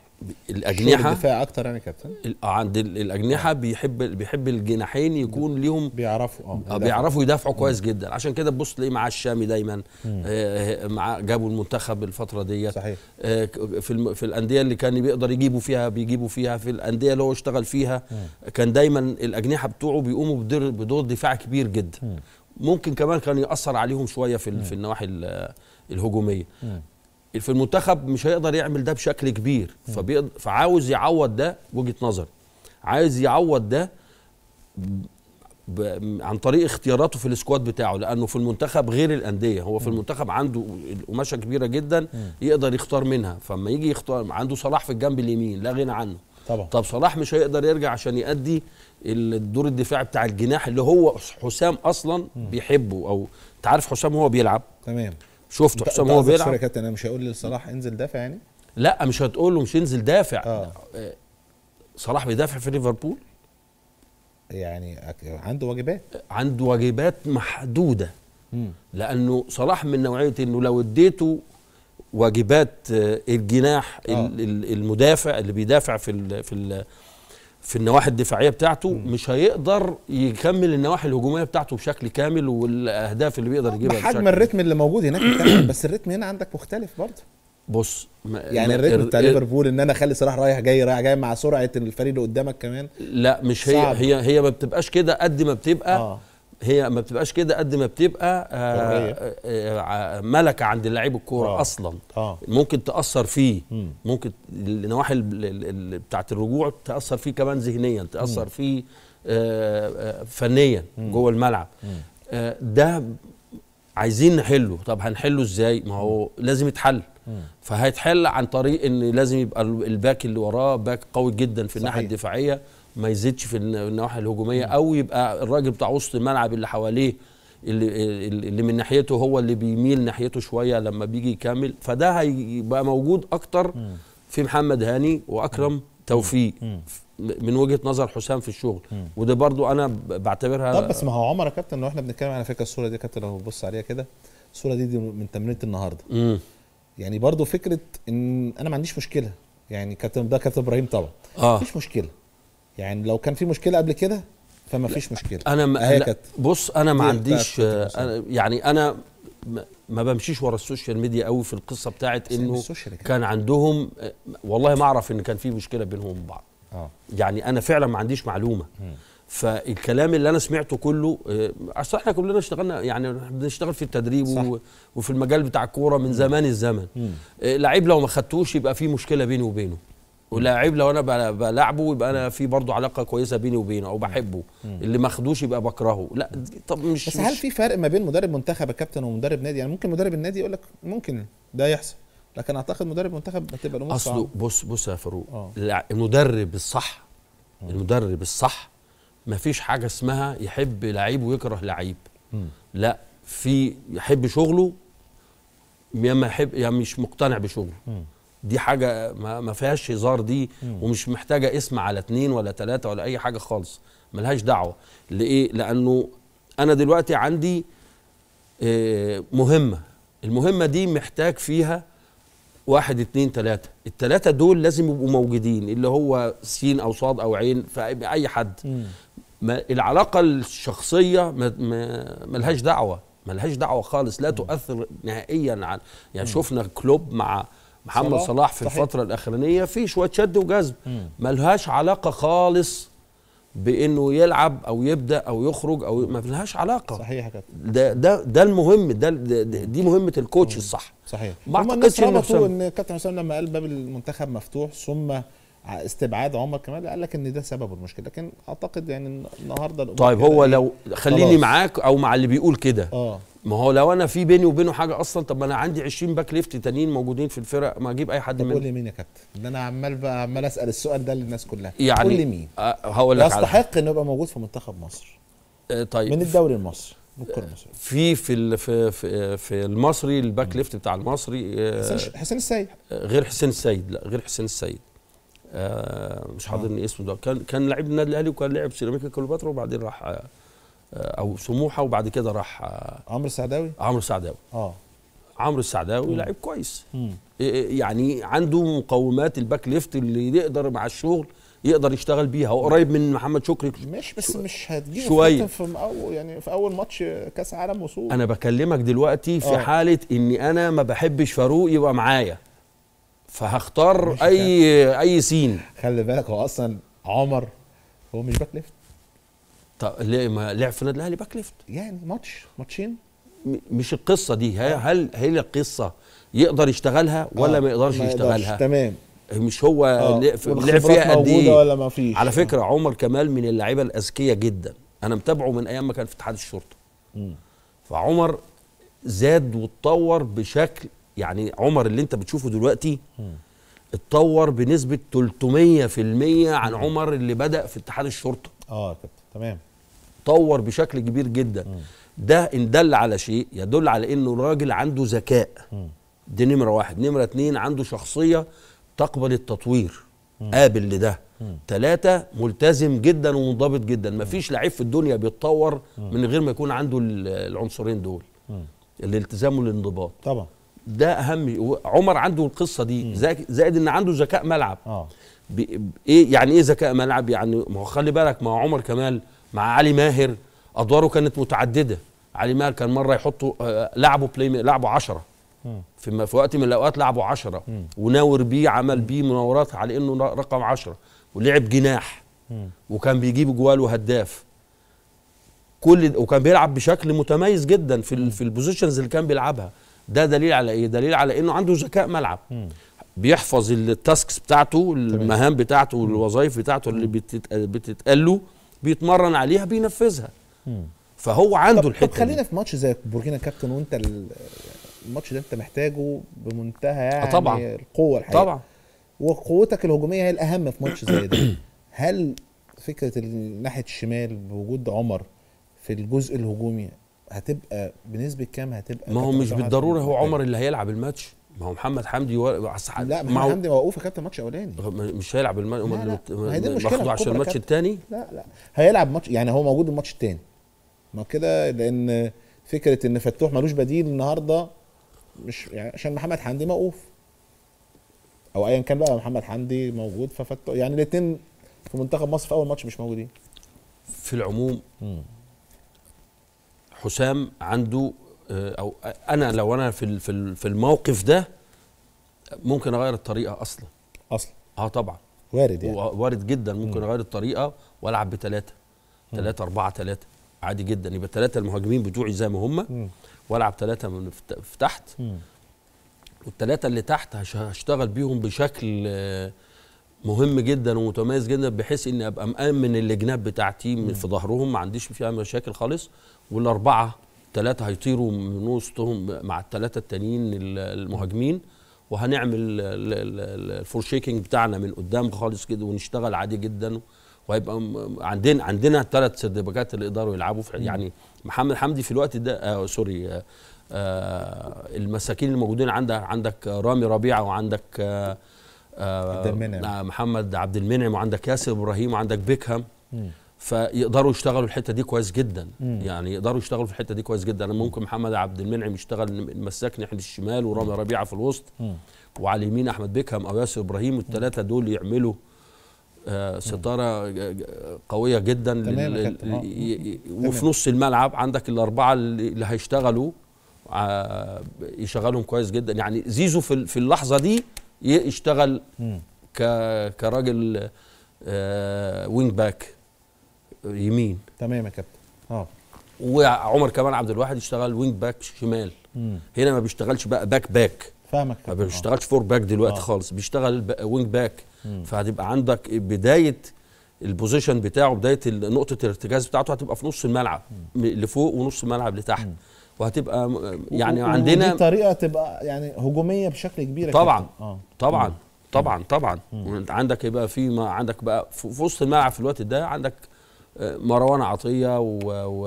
الاجنحه الدفاع اكتر يعني كابتن آه، عند الاجنحه آه. بيحب بيحب الجناحين يكون ليهم بيعرفوا اه, آه، بيعرفوا يدافعوا كويس جدا عشان كده تبص تلاقيه مع الشامي دايما آه مع جابوا المنتخب الفتره ديت صحيح آه في الم في الانديه اللي كان بيقدر يجيبوا فيها بيجيبوا فيها في الانديه اللي هو اشتغل فيها مم. كان دايما الاجنحه بتوعه بيقوموا بدور دفاع كبير جدا مم. ممكن كمان كان ياثر عليهم شويه في, في النواحي الهجوميه مم. في المنتخب مش هيقدر يعمل ده بشكل كبير فعاوز يعوض ده وجهه نظر عايز يعوض ده عن طريق اختياراته في السكواد بتاعه لانه في المنتخب غير الانديه هو في المنتخب عنده قماشه كبيره جدا يقدر يختار منها فما يجي يختار عنده صلاح في الجنب اليمين لا غنى عنه طبعا طب صلاح مش هيقدر يرجع عشان يأدي الدور الدفاعي بتاع الجناح اللي هو حسام اصلا بيحبه او انت عارف حسام هو بيلعب تمام شفته حسام هو بيلعب انا مش هقول لصلاح انزل دافع يعني لا مش هتقول له مش انزل دافع آه. آه، صلاح بيدافع في ليفربول يعني عنده واجبات آه، عنده واجبات محدوده مم. لانه صلاح من نوعيه انه لو اديته واجبات آه، الجناح آه. المدافع اللي بيدافع في الـ في الـ في النواحي الدفاعيه بتاعته مش هيقدر يكمل النواحي الهجوميه بتاعته بشكل كامل والاهداف اللي بيقدر يجيبها بشكل حجم الريتم اللي موجود هناك بس الريتم هنا عندك مختلف برضه بص يعني الريتم بتاع ليفربول ان انا اخلي صلاح رايح جاي رايح جاي مع سرعه الفريق اللي قدامك كمان لا مش هي صعب. هي هي ما بتبقاش كده قد ما بتبقى آه. هي ما بتبقاش كده قد ما بتبقى آه، آه،, آه آه ملكه عند لعيب الكوره آه. اصلا آه. ممكن تاثر فيه مم. ممكن النواحي بتاعه الرجوع تاثر فيه كمان ذهنيا تاثر مم. فيه آه, آه، فنيا مم. جوه الملعب آه ده عايزين نحله طب هنحله ازاي ما هو لازم يتحل فهيتحل عن طريق ان لازم يبقى الباك اللي وراه باك قوي جدا في الناحيه الدفاعيه ما يزيدش في النواحي الهجوميه او يبقى الراجل بتاع وسط الملعب اللي حواليه اللي, اللي من ناحيته هو اللي بيميل ناحيته شويه لما بيجي يكمل فده هيبقى موجود اكتر في محمد هاني واكرم توفيق من وجهه نظر حسام في الشغل وده برضو انا بعتبرها طب بس ما هو عمر يا كابتن لو احنا بنتكلم على فكره الصوره دي يا كابتن لو بص عليها كده الصوره دي, دي من تمرينه النهارده مم. يعني برضو فكره ان انا ما عنديش مشكله يعني كابتن ده كابتن ابراهيم طبعا آه. مفيش مشكله يعني لو كان في مشكله قبل كده فما فيش مشكله انا م... أنا بص انا ما عنديش أنا يعني انا ما بمشيش ورا السوشيال ميديا قوي في القصه بتاعت انه كان عندهم والله ما اعرف ان كان في مشكله بينهم آه. يعني انا فعلا ما عنديش معلومه م. فالكلام اللي انا سمعته كله آه، اصل احنا كلنا اشتغلنا يعني بنشتغل في التدريب صح. وفي المجال بتاع الكوره من زمان الزمن آه، لعيب لو ما خدتوش يبقى في مشكله بيني وبينه ولاعب لو انا بلعبه يبقى انا في برضه علاقه كويسه بيني وبينه او بحبه مم. اللي ما خدوش يبقى بكرهه لا طب مش بس هل في فرق ما بين مدرب منتخب الكابتن ومدرب نادي يعني ممكن مدرب النادي يقول لك ممكن ده يحصل لكن اعتقد مدرب منتخب هتبقى الامور اصله بص بص يا فاروق آه. المدرب الصح مم. المدرب الصح ما فيش حاجه اسمها يحب لعيب ويكره لعيب لا في يحب شغله يا ما يحب يا مش مقتنع بشغله دي حاجه ما فيهاش هزار دي ومش محتاجه اسم على اتنين ولا تلاته ولا اي حاجه خالص ملهاش دعوه لايه لانه انا دلوقتي عندي آه، مهمه المهمه دي محتاج فيها واحد اتنين تلاته التلاته دول لازم يبقوا موجودين اللي هو سين او صاد او عين فأي اي حد ما العلاقه الشخصيه ملهاش دعوه ملهاش دعوه خالص لا تؤثر نهائيا على يعني شفنا كلوب مع محمد صلاح, صلاح في صحيح. الفتره الاخرانيه في شويه شد وجذب ملهاش علاقه خالص بانه يلعب او يبدا او يخرج او ما لهاش علاقه صحيح كده ده ده ده المهم ده, ده دي مهمه الكوتش الصح صحيح ما اعتقدش ان كابتن حسام لما قال باب المنتخب مفتوح ثم استبعاد عمر كمال قال لك ان ده سبب المشكله لكن اعتقد يعني النهارده طيب هو إيه؟ لو خليني معاك او مع اللي بيقول كده اه ما هو لو انا في بيني وبينه حاجه اصلا طب ما انا عندي 20 باك ليفت تانيين موجودين في الفرق ما اجيب اي حد منهم قول لي مين يا كابتن ده انا عمال بقى عمال اسال السؤال ده للناس كلها يعني قول لي مين أه هقول لك يستحق انه يبقى موجود في منتخب مصر أه طيب من الدوري المصري في في في في المصري الباك ليفت بتاع المصري حسين السيد غير حسين السيد لا غير حسين السيد آه، مش حاضرني آه. اسمه ده كان كان لعيب النادي الاهلي وكان لعب سيراميكا كليوباترا وبعدين راح آه، او سموحه وبعد كده راح عمرو السعداوي عمرو السعداوي اه عمرو السعداوي لعيب كويس إيه، إيه، يعني عنده مقومات الباك ليفت اللي يقدر مع الشغل يقدر يشتغل بيها هو قريب من محمد شكري ماشي بس شو مش هتجيبه شويه في اول يعني في اول ماتش كاس عالم وصول انا بكلمك دلوقتي في أوه. حاله ان انا ما بحبش فاروق يبقى معايا فهختار اي اي سين خلي بالك هو اصلا عمر هو مش باك ليفت طب ليه ما لعب في النادي الاهلي باك ليفت يعني ماتش ماتشين مش القصه دي آه. هل هي القصه يقدر يشتغلها ولا آه ما يقدرش ما يشتغلها تمام مش هو آه لعب فيها قد ايه ولا ما فيش على آه. فكره آه. عمر كمال من اللعيبه الاذكياء جدا انا متابعه من ايام ما كان في اتحاد الشرطه م. فعمر زاد واتطور بشكل يعني عمر اللي انت بتشوفه دلوقتي اتطور بنسبه 300% عن عمر اللي بدا في اتحاد الشرطه اه كابتن تمام اتطور بشكل كبير جدا مم. ده ان دل على شيء يدل على انه راجل عنده ذكاء دي نمره واحد نمره اتنين عنده شخصيه تقبل التطوير مم. قابل لده ثلاثة ملتزم جدا ومنضبط جدا مفيش لعيب في الدنيا بيتطور مم. من غير ما يكون عنده العنصرين دول الالتزام والانضباط طبعا ده اهم عمر عنده القصه دي زائد ان عنده ذكاء ملعب اه ايه يعني ايه ذكاء ملعب يعني ما هو خلي بالك مع عمر كمال مع علي ماهر ادواره كانت متعدده علي ماهر كان مره يحطوا آه، لعبه لعبوا بلاي لعبوا 10 في وقت من الاوقات لعبوا 10 وناور بيه عمل بيه مناورات على انه رقم 10 ولعب جناح وكان بيجيب جوال وهداف كل وكان بيلعب بشكل متميز جدا في في البوزيشنز اللي كان بيلعبها ده دليل على ايه دليل على انه عنده ذكاء ملعب بيحفظ التاسكس بتاعته المهام بتاعته الوظائف بتاعته اللي بتتقال له بيتمرن عليها بينفذها فهو عنده الحته طب خلينا في ماتش زي بورجينا كابتن وانت الماتش ده انت محتاجه بمنتهى آه، يعني طبعا. القوه الحقيقه طبعا وقوتك الهجوميه هي الاهم في ماتش زي ده هل فكره الناحيه الشمال بوجود عمر في الجزء الهجومي هتبقى بنسبه كام هتبقى ما هو مش بالضروره هو طيب. عمر اللي هيلعب الماتش ما هو محمد حمدي و... لا محمد هو... حمدي موقوف كابتن الماتش الاولاني مش هيلعب الماتش المشكله عشان الماتش الثاني لا لا هيلعب ماتش يعني هو موجود الماتش الثاني ما كده لان فكره ان فتوح ملوش بديل النهارده مش يعني عشان محمد حمدي موقوف او ايا كان بقى محمد حمدي موجود ففتوح يعني الاثنين في منتخب مصر في اول ماتش مش موجودين في العموم م. حسام عنده آه، او انا لو انا في في الموقف ده ممكن اغير الطريقه اصلا اصلا اه طبعا وارد يعني وارد جدا ممكن اغير الطريقه والعب بثلاثه ثلاثه اربعه ثلاثه عادي جدا يبقى ثلاثه المهاجمين بتوعي زي ما هم والعب ثلاثه من في تحت والثلاثه اللي تحت هشتغل بيهم بشكل آه، مهم جدا ومتميز جدا بحيث اني ابقى مامن الجناب بتاعتي من في ظهرهم ما عنديش فيها مشاكل خالص والاربعه ثلاثه هيطيروا من وسطهم مع الثلاثه التانيين المهاجمين وهنعمل الفور شيكينج بتاعنا من قدام خالص كده ونشتغل عادي جدا وهيبقى عندنا عندنا ثلاث سردباكات اللي يقدروا يلعبوا في يعني محمد حمدي في الوقت ده آه سوري آه, آه، المساكين الموجودين عندك عندك رامي ربيعه وعندك آه آه محمد عبد المنعم وعندك ياسر ابراهيم وعندك بيكهام فيقدروا يشتغلوا الحته دي كويس جدا مم. يعني يقدروا يشتغلوا في الحته دي كويس جدا ممكن محمد عبد المنعم يشتغل مساك ناحيه الشمال ورامي ربيعه في الوسط وعلى اليمين احمد بيكهام او ياسر ابراهيم والثلاثه دول يعملوا آه ستاره آه، آه، قويه جدا لل... لل... آه. وفي نص الملعب عندك الاربعه اللي هيشتغلوا آه يشغلهم كويس جدا يعني زيزو في في اللحظه دي يشتغل ك... كراجل آه وينج باك يمين تمام يا كابتن اه وعمر كمال عبد الواحد يشتغل وينج باك شمال مم. هنا ما بيشتغلش بقى باك باك فاهمك ما بيشتغلش فور اه. باك دلوقتي آه. خالص بيشتغل وينج باك مم. فهتبقى عندك بدايه البوزيشن بتاعه بدايه نقطه الارتكاز بتاعته هتبقى في نص الملعب مم. لفوق ونص الملعب لتحت مم. وهتبقى يعني و... عندنا دي طريقه تبقى يعني هجوميه بشكل كبير طبعا آه. طبعا مم. طبعا طبعا مم. عندك يبقى في ما عندك بقى في وسط الملعب في الوقت ده عندك مروان عطيه و... و...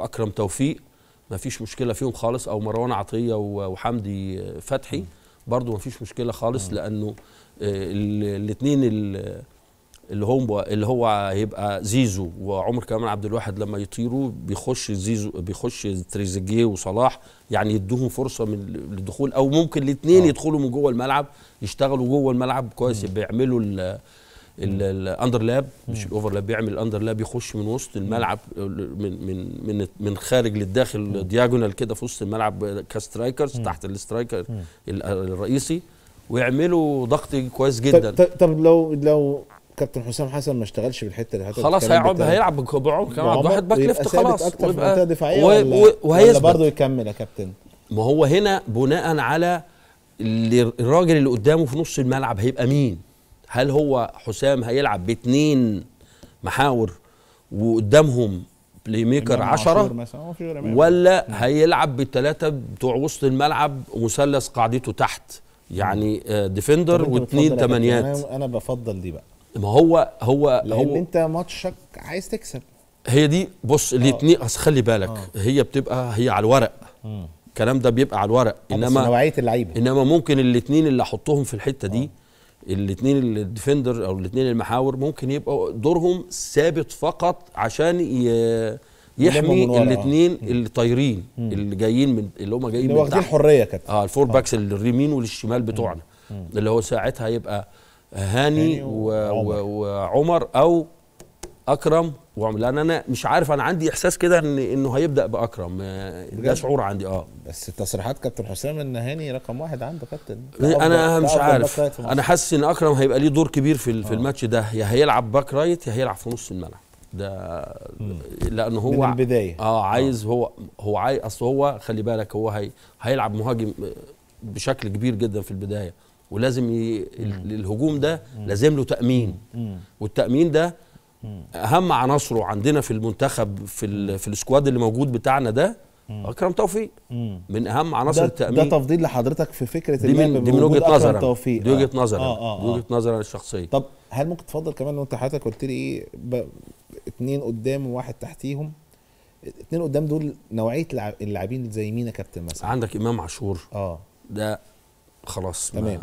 واكرم توفيق ما فيش مشكله فيهم خالص او مروان عطيه وحمدي فتحي برضو ما فيش مشكله خالص لانه الاثنين اللي هم اللي هو هيبقى زيزو وعمر كمال عبد الواحد لما يطيروا بيخش زيزو بيخش تريزيجيه وصلاح يعني يدوهم فرصه من الدخول او ممكن الاثنين آه. يدخلوا من جوه الملعب يشتغلوا جوه الملعب كويس بيعملوا الاندر لاب مش الاوفرلاب بيعمل لاب يخش من وسط الملعب من من من من خارج للداخل دياجونال كده في وسط الملعب كسترايكرز تحت الاسترايكر الرئيسي ويعملوا ضغط كويس جدا طب, طب لو لو كابتن حسام حسن ما اشتغلش في الحته دي خلاص هيقعد هيلعب بعمق كمان واحد باك ليفت خلاص اكتر في ولا, ولا برضه يكمل يا كابتن ما هو هنا بناء على الراجل اللي قدامه في نص الملعب هيبقى مين هل هو حسام هيلعب باتنين محاور وقدامهم بلاي ميكر 10 ولا هيلعب بالثلاثه بتوع وسط الملعب مثلث قاعدته تحت يعني ديفندر آه، واثنين إيه؟ تمانيات انا بفضل دي بقى ما هو هو لان هو انت ماتشك عايز تكسب هي دي بص الاثنين اصل آه. خلي بالك أوه. هي بتبقى هي على الورق الكلام ده بيبقى على الورق آه، انما نوعيه اللعيبه انما ممكن الاثنين اللي احطهم في الحته دي أوه. الاثنين الديفندر او الاثنين المحاور ممكن يبقوا دورهم ثابت فقط عشان يحمي الاثنين اللي طايرين اللي جايين من اللي هم جايين اللي واخدين حريه كده اه الفور آه. باكس اليمين والشمال بتوعنا اللي هو ساعتها هيبقى هاني وعمر. وعمر او اكرم وعمل لان انا مش عارف انا عندي احساس كده ان انه هيبدا باكرم ده شعور عندي اه بس تصريحات كابتن حسام ان هاني رقم واحد عنده كابتن إيه، انا مش عارف انا حاسس ان اكرم هيبقى ليه دور كبير في, في آه. الماتش ده يا هيلعب باك رايت يا هيلعب في نص الملعب ده لان هو من البدايه اه عايز آه. هو هو عايز اصل هو خلي بالك هو هي هيلعب مهاجم آه، بشكل كبير جدا في البدايه ولازم ي... الهجوم ده لازم له تامين والتامين ده اهم عناصره عندنا في المنتخب في في السكواد اللي موجود بتاعنا ده اكرم توفيق من اهم عناصر التامين ده تفضيل لحضرتك في فكره دي من, دي من وجهه نظري توفيق دي وجهه نظر آه آه آه. دي وجهه نظري الشخصيه طب هل ممكن تفضل كمان وانت حضرتك قلت لي ايه اثنين قدام وواحد تحتيهم اثنين قدام دول نوعيه اللاعبين زي مين يا كابتن مثلا عندك امام عاشور اه ده خلاص تمام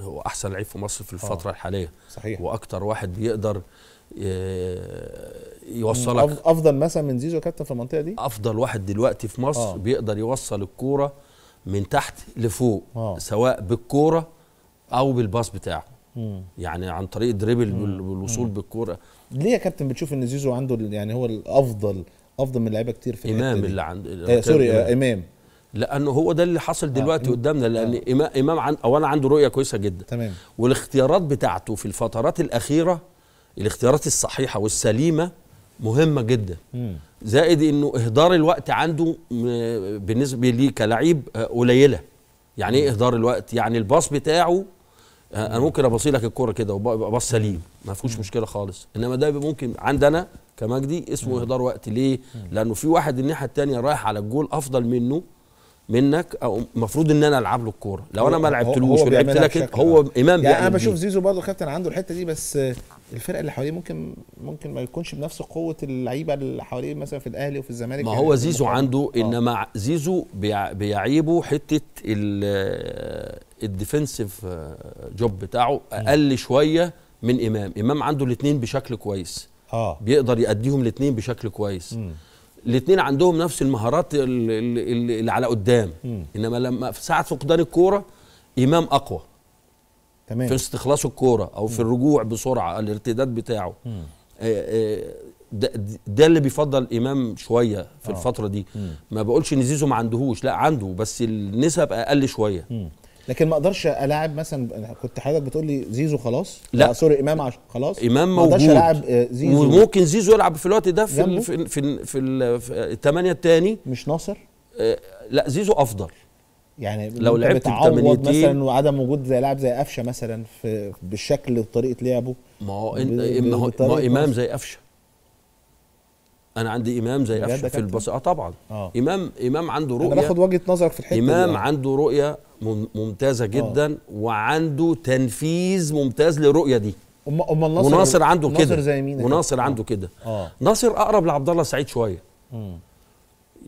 هو احسن لعيب في مصر في آه. الفتره آه. الحاليه صحيح واكتر واحد بيقدر آه، يوصلك افضل مثلا من زيزو كابتن في المنطقه دي افضل واحد دلوقتي في مصر آه. بيقدر يوصل الكوره من تحت لفوق آه. سواء بالكوره او بالباص بتاعه مم. يعني عن طريق دريبل والوصول بالكوره ليه يا كابتن بتشوف ان زيزو عنده يعني هو الافضل افضل من لعيبه كتير في امام اللي عنده آه سوري آه امام لانه هو ده اللي حصل آه، دلوقتي آه. قدامنا لان آه. امام عن انا عنده رؤيه كويسه جدا تمام والاختيارات بتاعته في الفترات الاخيره الاختيارات الصحيحه والسليمه مهمه جدا زائد انه اهدار الوقت عنده بالنسبه لي كلعيب آه، قليله يعني ايه اهدار الوقت يعني الباص بتاعه آه، انا ممكن ابصي لك الكوره كده باص سليم ما فيهوش مشكله خالص انما ده ممكن عندنا كمجدي اسمه اهدار وقت ليه لانه في واحد الناحيه الثانيه رايح على الجول افضل منه منك او المفروض ان انا العب له الكوره لو انا ما لعبتلوش ولعبت لك هو امام يعني انا بشوف زيزو برضه كابتن عنده الحته دي بس الفرق اللي حواليه ممكن ممكن ما يكونش بنفس قوه اللعيبه اللي حواليه مثلا في الاهلي وفي الزمالك ما يعني هو زيزو عنده آه. انما زيزو بيعيبه حته الديفنسيف جوب آه، بتاعه اقل شويه من امام امام عنده الاثنين بشكل كويس اه بيقدر يأديهم الاثنين بشكل كويس م. الاثنين عندهم نفس المهارات اللي, اللي على قدام م. انما لما في ساعه فقدان الكوره امام اقوى تمام. في استخلاص الكوره او في الرجوع بسرعه الارتداد بتاعه آه، آه، ده, ده اللي بيفضل امام شويه في أوه. الفتره دي مم. ما بقولش ان زيزو ما عندهوش لا عنده بس النسب اقل شويه مم. لكن ما اقدرش الاعب مثلا كنت حضرتك بتقول لي زيزو خلاص لا آه، سوري امام عش... خلاص امام موجود ما اقدرش الاعب زيزو وممكن زيزو يلعب في الوقت ده في في في, في الثمانيه الثاني مش ناصر آه لا زيزو افضل يعني لو لعبت بتعوض مثلا وعدم وجود زي لاعب زي قفشه مثلا في بالشكل وطريقه لعبه ما هو ما هو ما امام زي قفشه انا عندي امام زي قفشه في البص اه طبعا آه. امام امام عنده رؤيه انا باخد وجهه نظرك في الحته امام دي. آه. عنده رؤيه ممتازه آه. جدا آه. وعنده تنفيذ ممتاز للرؤيه دي أم أم الناصر وناصر عنده كده وناصر زي مين وناصر عنده كده آه. ناصر اقرب لعبد الله سعيد شويه مم.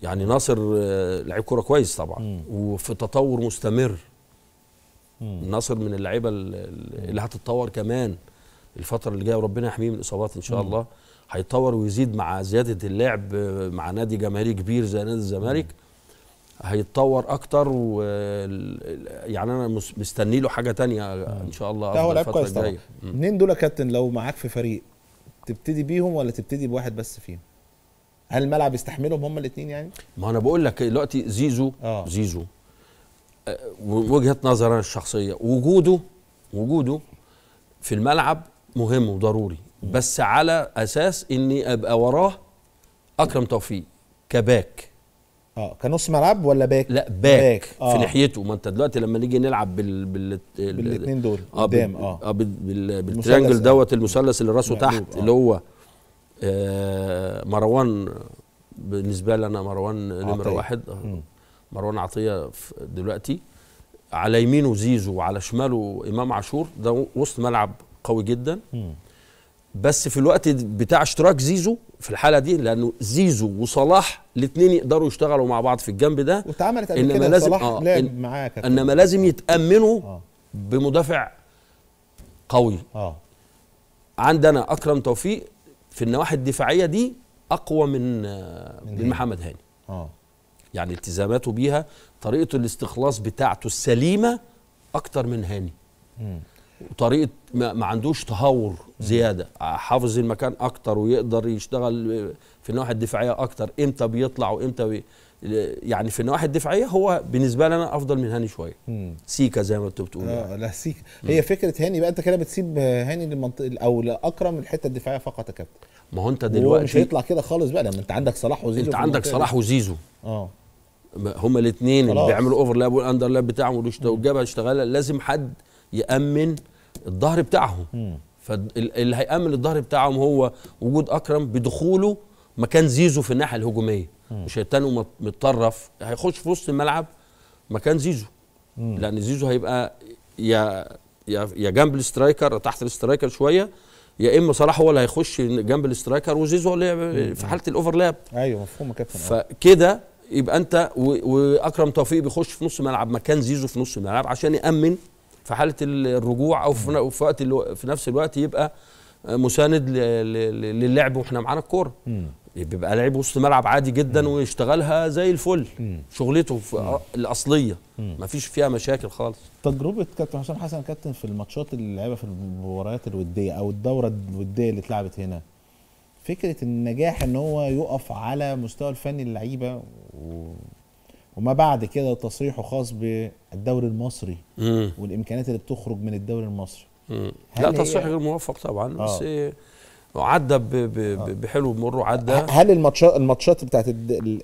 يعني ناصر آه، لعيب كوره كويس طبعا مم. وفي تطور مستمر مم. ناصر من اللعيبه اللي هتتطور كمان الفتره اللي جايه وربنا يحميه من الاصابات ان شاء مم. الله هيتطور ويزيد مع زياده اللعب آه، مع نادي جماهيري كبير زي نادي الزمالك هيتطور اكتر و آه، يعني انا مستني له حاجه تانية ان شاء الله لا هو لعيب كويس طبعا دول يا كابتن لو معاك في فريق تبتدي بيهم ولا تبتدي بواحد بس فيهم هل الملعب يستحملهم هم الاثنين يعني؟ ما انا بقول لك دلوقتي زيزو آه. زيزو أه وجهه نظري انا الشخصيه وجوده وجوده في الملعب مهم وضروري بس على اساس اني ابقى وراه اكرم توفيق كباك اه كنص ملعب ولا باك؟ لا باك, باك. آه. في ناحيته ما انت دلوقتي لما نيجي نلعب بال بال بالاثنين دول آه، قدام اه, آه. بال... بال... بالتريانجل آه. دوت المثلث اللي راسه تحت آه. اللي هو آه، مروان بالنسبه لنا مروان نمره واحد مروان عطيه دلوقتي على يمينه زيزو وعلى شماله امام عاشور ده وسط ملعب قوي جدا بس في الوقت بتاع اشتراك زيزو في الحاله دي لانه زيزو وصلاح الاثنين يقدروا يشتغلوا مع بعض في الجنب ده واتعملت قبل كده لازم صلاح آه لعب معاه انما لازم يتامنوا آه. بمدافع قوي آه. عندنا اكرم توفيق في النواحي الدفاعيه دي اقوى من من, من محمد هاني اه يعني التزاماته بيها طريقه الاستخلاص بتاعته السليمه اكتر من هاني مم. وطريقه ما, ما عندوش تهور زياده حافظ المكان اكتر ويقدر يشتغل في النواحي الدفاعيه اكتر امتى بيطلع وامتى بي يعني في النواحي الدفاعيه هو بالنسبه لنا افضل من هاني شويه سيكا زي ما انت بتقول اه لا سيكا هي فكره هاني بقى انت كده بتسيب هاني للمنطقه او لاكرم الحته الدفاعيه فقط يا كابتن ما هو انت دلوقتي مش هيطلع كده خالص بقى لما انت عندك صلاح وزيزو انت عندك صلاح وزيزو اه هما الاثنين اللي بيعملوا اوفرلاب والاندرلاب بتاعهم والجبهه اشتغلها لازم حد يامن الظهر بتاعهم فاللي هيامن الظهر بتاعهم هو وجود اكرم بدخوله مكان زيزو في الناحيه الهجوميه مش وشيطانه متطرف هيخش في وسط الملعب مكان زيزو مم. لان زيزو هيبقى يا يا يا جنب الاسترايكر تحت الاسترايكر شويه يا اما صلاح هو اللي هيخش جنب الاسترايكر وزيزو اللي في حاله الاوفرلاب ايوه مفهوم كابتن فكده يبقى انت واكرم توفيق بيخش في نص ملعب مكان زيزو في نص الملعب عشان يامن في حاله الرجوع او في, في وقت في نفس الوقت يبقى مساند للعب واحنا معانا الكوره بيبقى لعيب وسط ملعب عادي جدا مم. ويشتغلها زي الفل مم. شغلته في الاصليه ما مفيش فيها مشاكل خالص تجربه كابتن حسام حسن كابتن في الماتشات اللي لعبها في المباريات الوديه او الدوره الوديه اللي اتلعبت هنا فكره النجاح ان هو يقف على مستوى الفني اللعيبه و... وما بعد كده تصريحه خاص بالدوري المصري مم. والامكانيات اللي بتخرج من الدوري المصري لا تصريح غير موفق طبعا آه. بس إيه عدى آه. بحلو بمر عدى هل الماتشات الماتشات بتاعت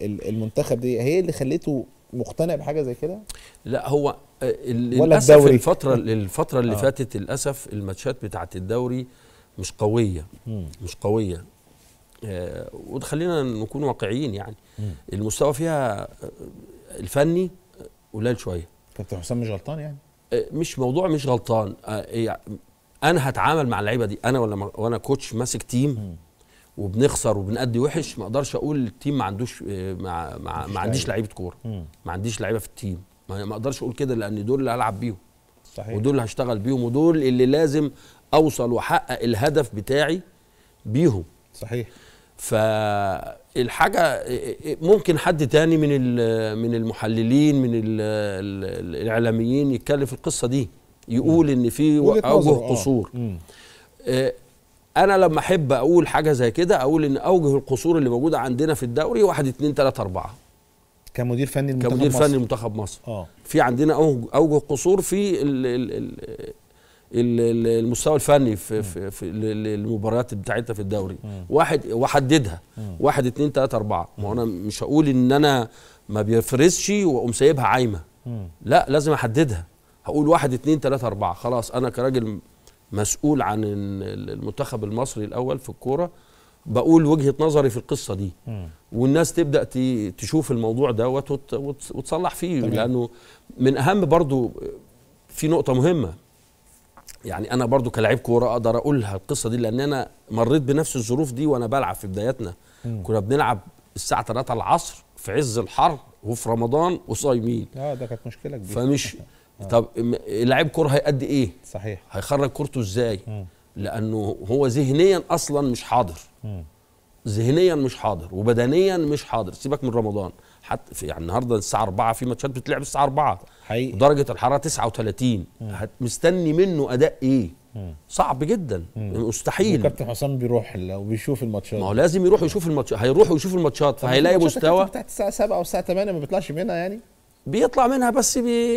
المنتخب دي هي اللي خليته مقتنع بحاجه زي كده؟ لا هو آه، للاسف الدوري. الفتره الفتره اللي آه. فاتت للاسف الماتشات بتاعت الدوري مش قويه مم. مش قويه آه وتخلينا نكون واقعيين يعني مم. المستوى فيها آه، الفني قليل شويه كابتن حسام مش غلطان يعني مش موضوع مش غلطان آه يعني انا هتعامل مع اللعيبه دي انا ولا وانا كوتش ماسك تيم وبنخسر وبنأدي وحش ما اقدرش اقول التيم ما عندوش مع آه، مع ما عنديش لعيبه كوره ما عنديش لعيبه في التيم ما اقدرش اقول كده لان دول اللي هلعب بيهم صحيح. ودول اللي هشتغل بيهم ودول اللي لازم اوصل واحقق الهدف بتاعي بيهم صحيح فالحاجه آه، آه، ممكن حد تاني من من المحللين من الاعلاميين يتكلم في القصه دي يقول ان في اوجه آه. قصور آه، انا لما احب اقول حاجه زي كده اقول ان اوجه القصور اللي موجوده عندنا في الدوري 1 2 3 4 كمدير فني المنتخب كمدير فني المنتخب مصر اه في عندنا اوجه قصور في المستوى الفني في, في, في المباريات بتاعتها في الدوري واحد واحددها واحد اتنين تلاته اربعه ما انا مش هقول ان انا ما بيفرزش واقوم سايبها عايمه لا لازم احددها هقول واحد اتنين تلاته اربعه خلاص انا كراجل مسؤول عن المنتخب المصري الاول في الكوره بقول وجهه نظري في القصه دي والناس تبدا تشوف الموضوع ده وتصلح فيه طبعا. لانه من اهم برضو في نقطه مهمه يعني انا برضو كلاعب كوره اقدر اقولها القصه دي لان انا مريت بنفس الظروف دي وانا بلعب في بداياتنا كنا بنلعب الساعه 3 العصر في عز الحر وفي رمضان وصايمين اه ده كانت مشكله كبيره فمش آه. طب لاعب كوره هيأدي ايه؟ صحيح هيخرج كورته ازاي؟ مم. لانه هو ذهنيا اصلا مش حاضر مم. ذهنيا مش حاضر وبدنيا مش حاضر سيبك من رمضان حتى يعني النهارده الساعه 4 في ماتشات بتلعب الساعه 4 حقيقي درجه الحراره 39 مستني منه اداء ايه؟ مم. صعب جدا مم. مستحيل كابتن حسام بيروح وبيشوف الماتشات ما هو لازم يروح يشوف الماتشات هيروح ويشوف الماتشات فهيلاقي مستوى بتاعت الساعه 7 الساعه 8 ما بيطلعش منها يعني بيطلع منها بس بي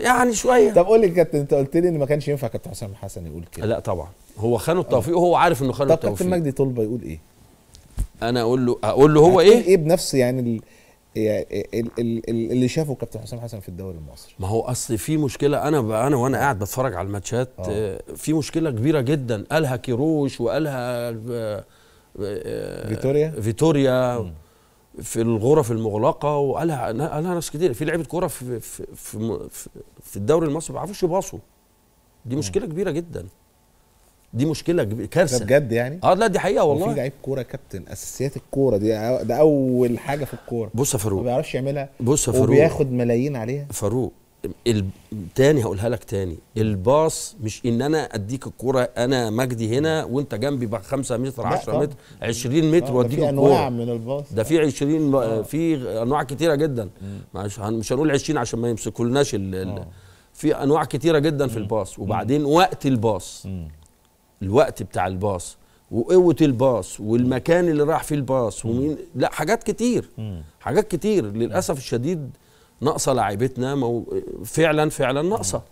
يعني شويه طب قول لي كابتن انت قلت لي ان ما كانش ينفع كابتن حسام حسن يقول كده لا طبعا هو خانه التوفيق وهو عارف انه خانه التوفيق طب كابتن مجدي طلبه يقول ايه؟ انا اقول له اقول له هو ايه؟ ايه بنفس يعني ال... اللي شافه كابتن حسام حسن في الدوري المصري ما هو اصل في مشكله انا انا وانا قاعد بتفرج على الماتشات آه. في مشكله كبيره جدا قالها كيروش وقالها آه، آه، فيتوريا فيتوريا م. في الغرف المغلقه وقالها قالها ناس كتير في لعيبه كوره في في في, الدوري المصري ما بيعرفوش يباصوا دي مشكله كبيره جدا دي مشكله كارثه بجد يعني اه لا دي حقيقه والله في لعيب كوره كابتن اساسيات الكوره دي ده اول حاجه في الكوره بص يا فاروق ما بيعرفش يعملها بص يا فاروق وبياخد ملايين عليها فاروق ال... تاني هقولها لك تاني الباص مش ان انا اديك الكرة انا مجدي هنا وانت جنبي بقى 5 متر 10 متر 20 متر آه، واديك الكرة انواع من الباص ده في 20 آه. في انواع كتيره جدا مش مش هنقول 20 عشان ما يمسكولناش ال... آه. في انواع كتيره جدا في الباص وبعدين وقت الباص الوقت بتاع الباص وقوه الباص والمكان اللي راح فيه الباص ومين لا حاجات كتير حاجات كتير للاسف الشديد ناقصه لاعيبتنا مو... فعلا فعلا ناقصه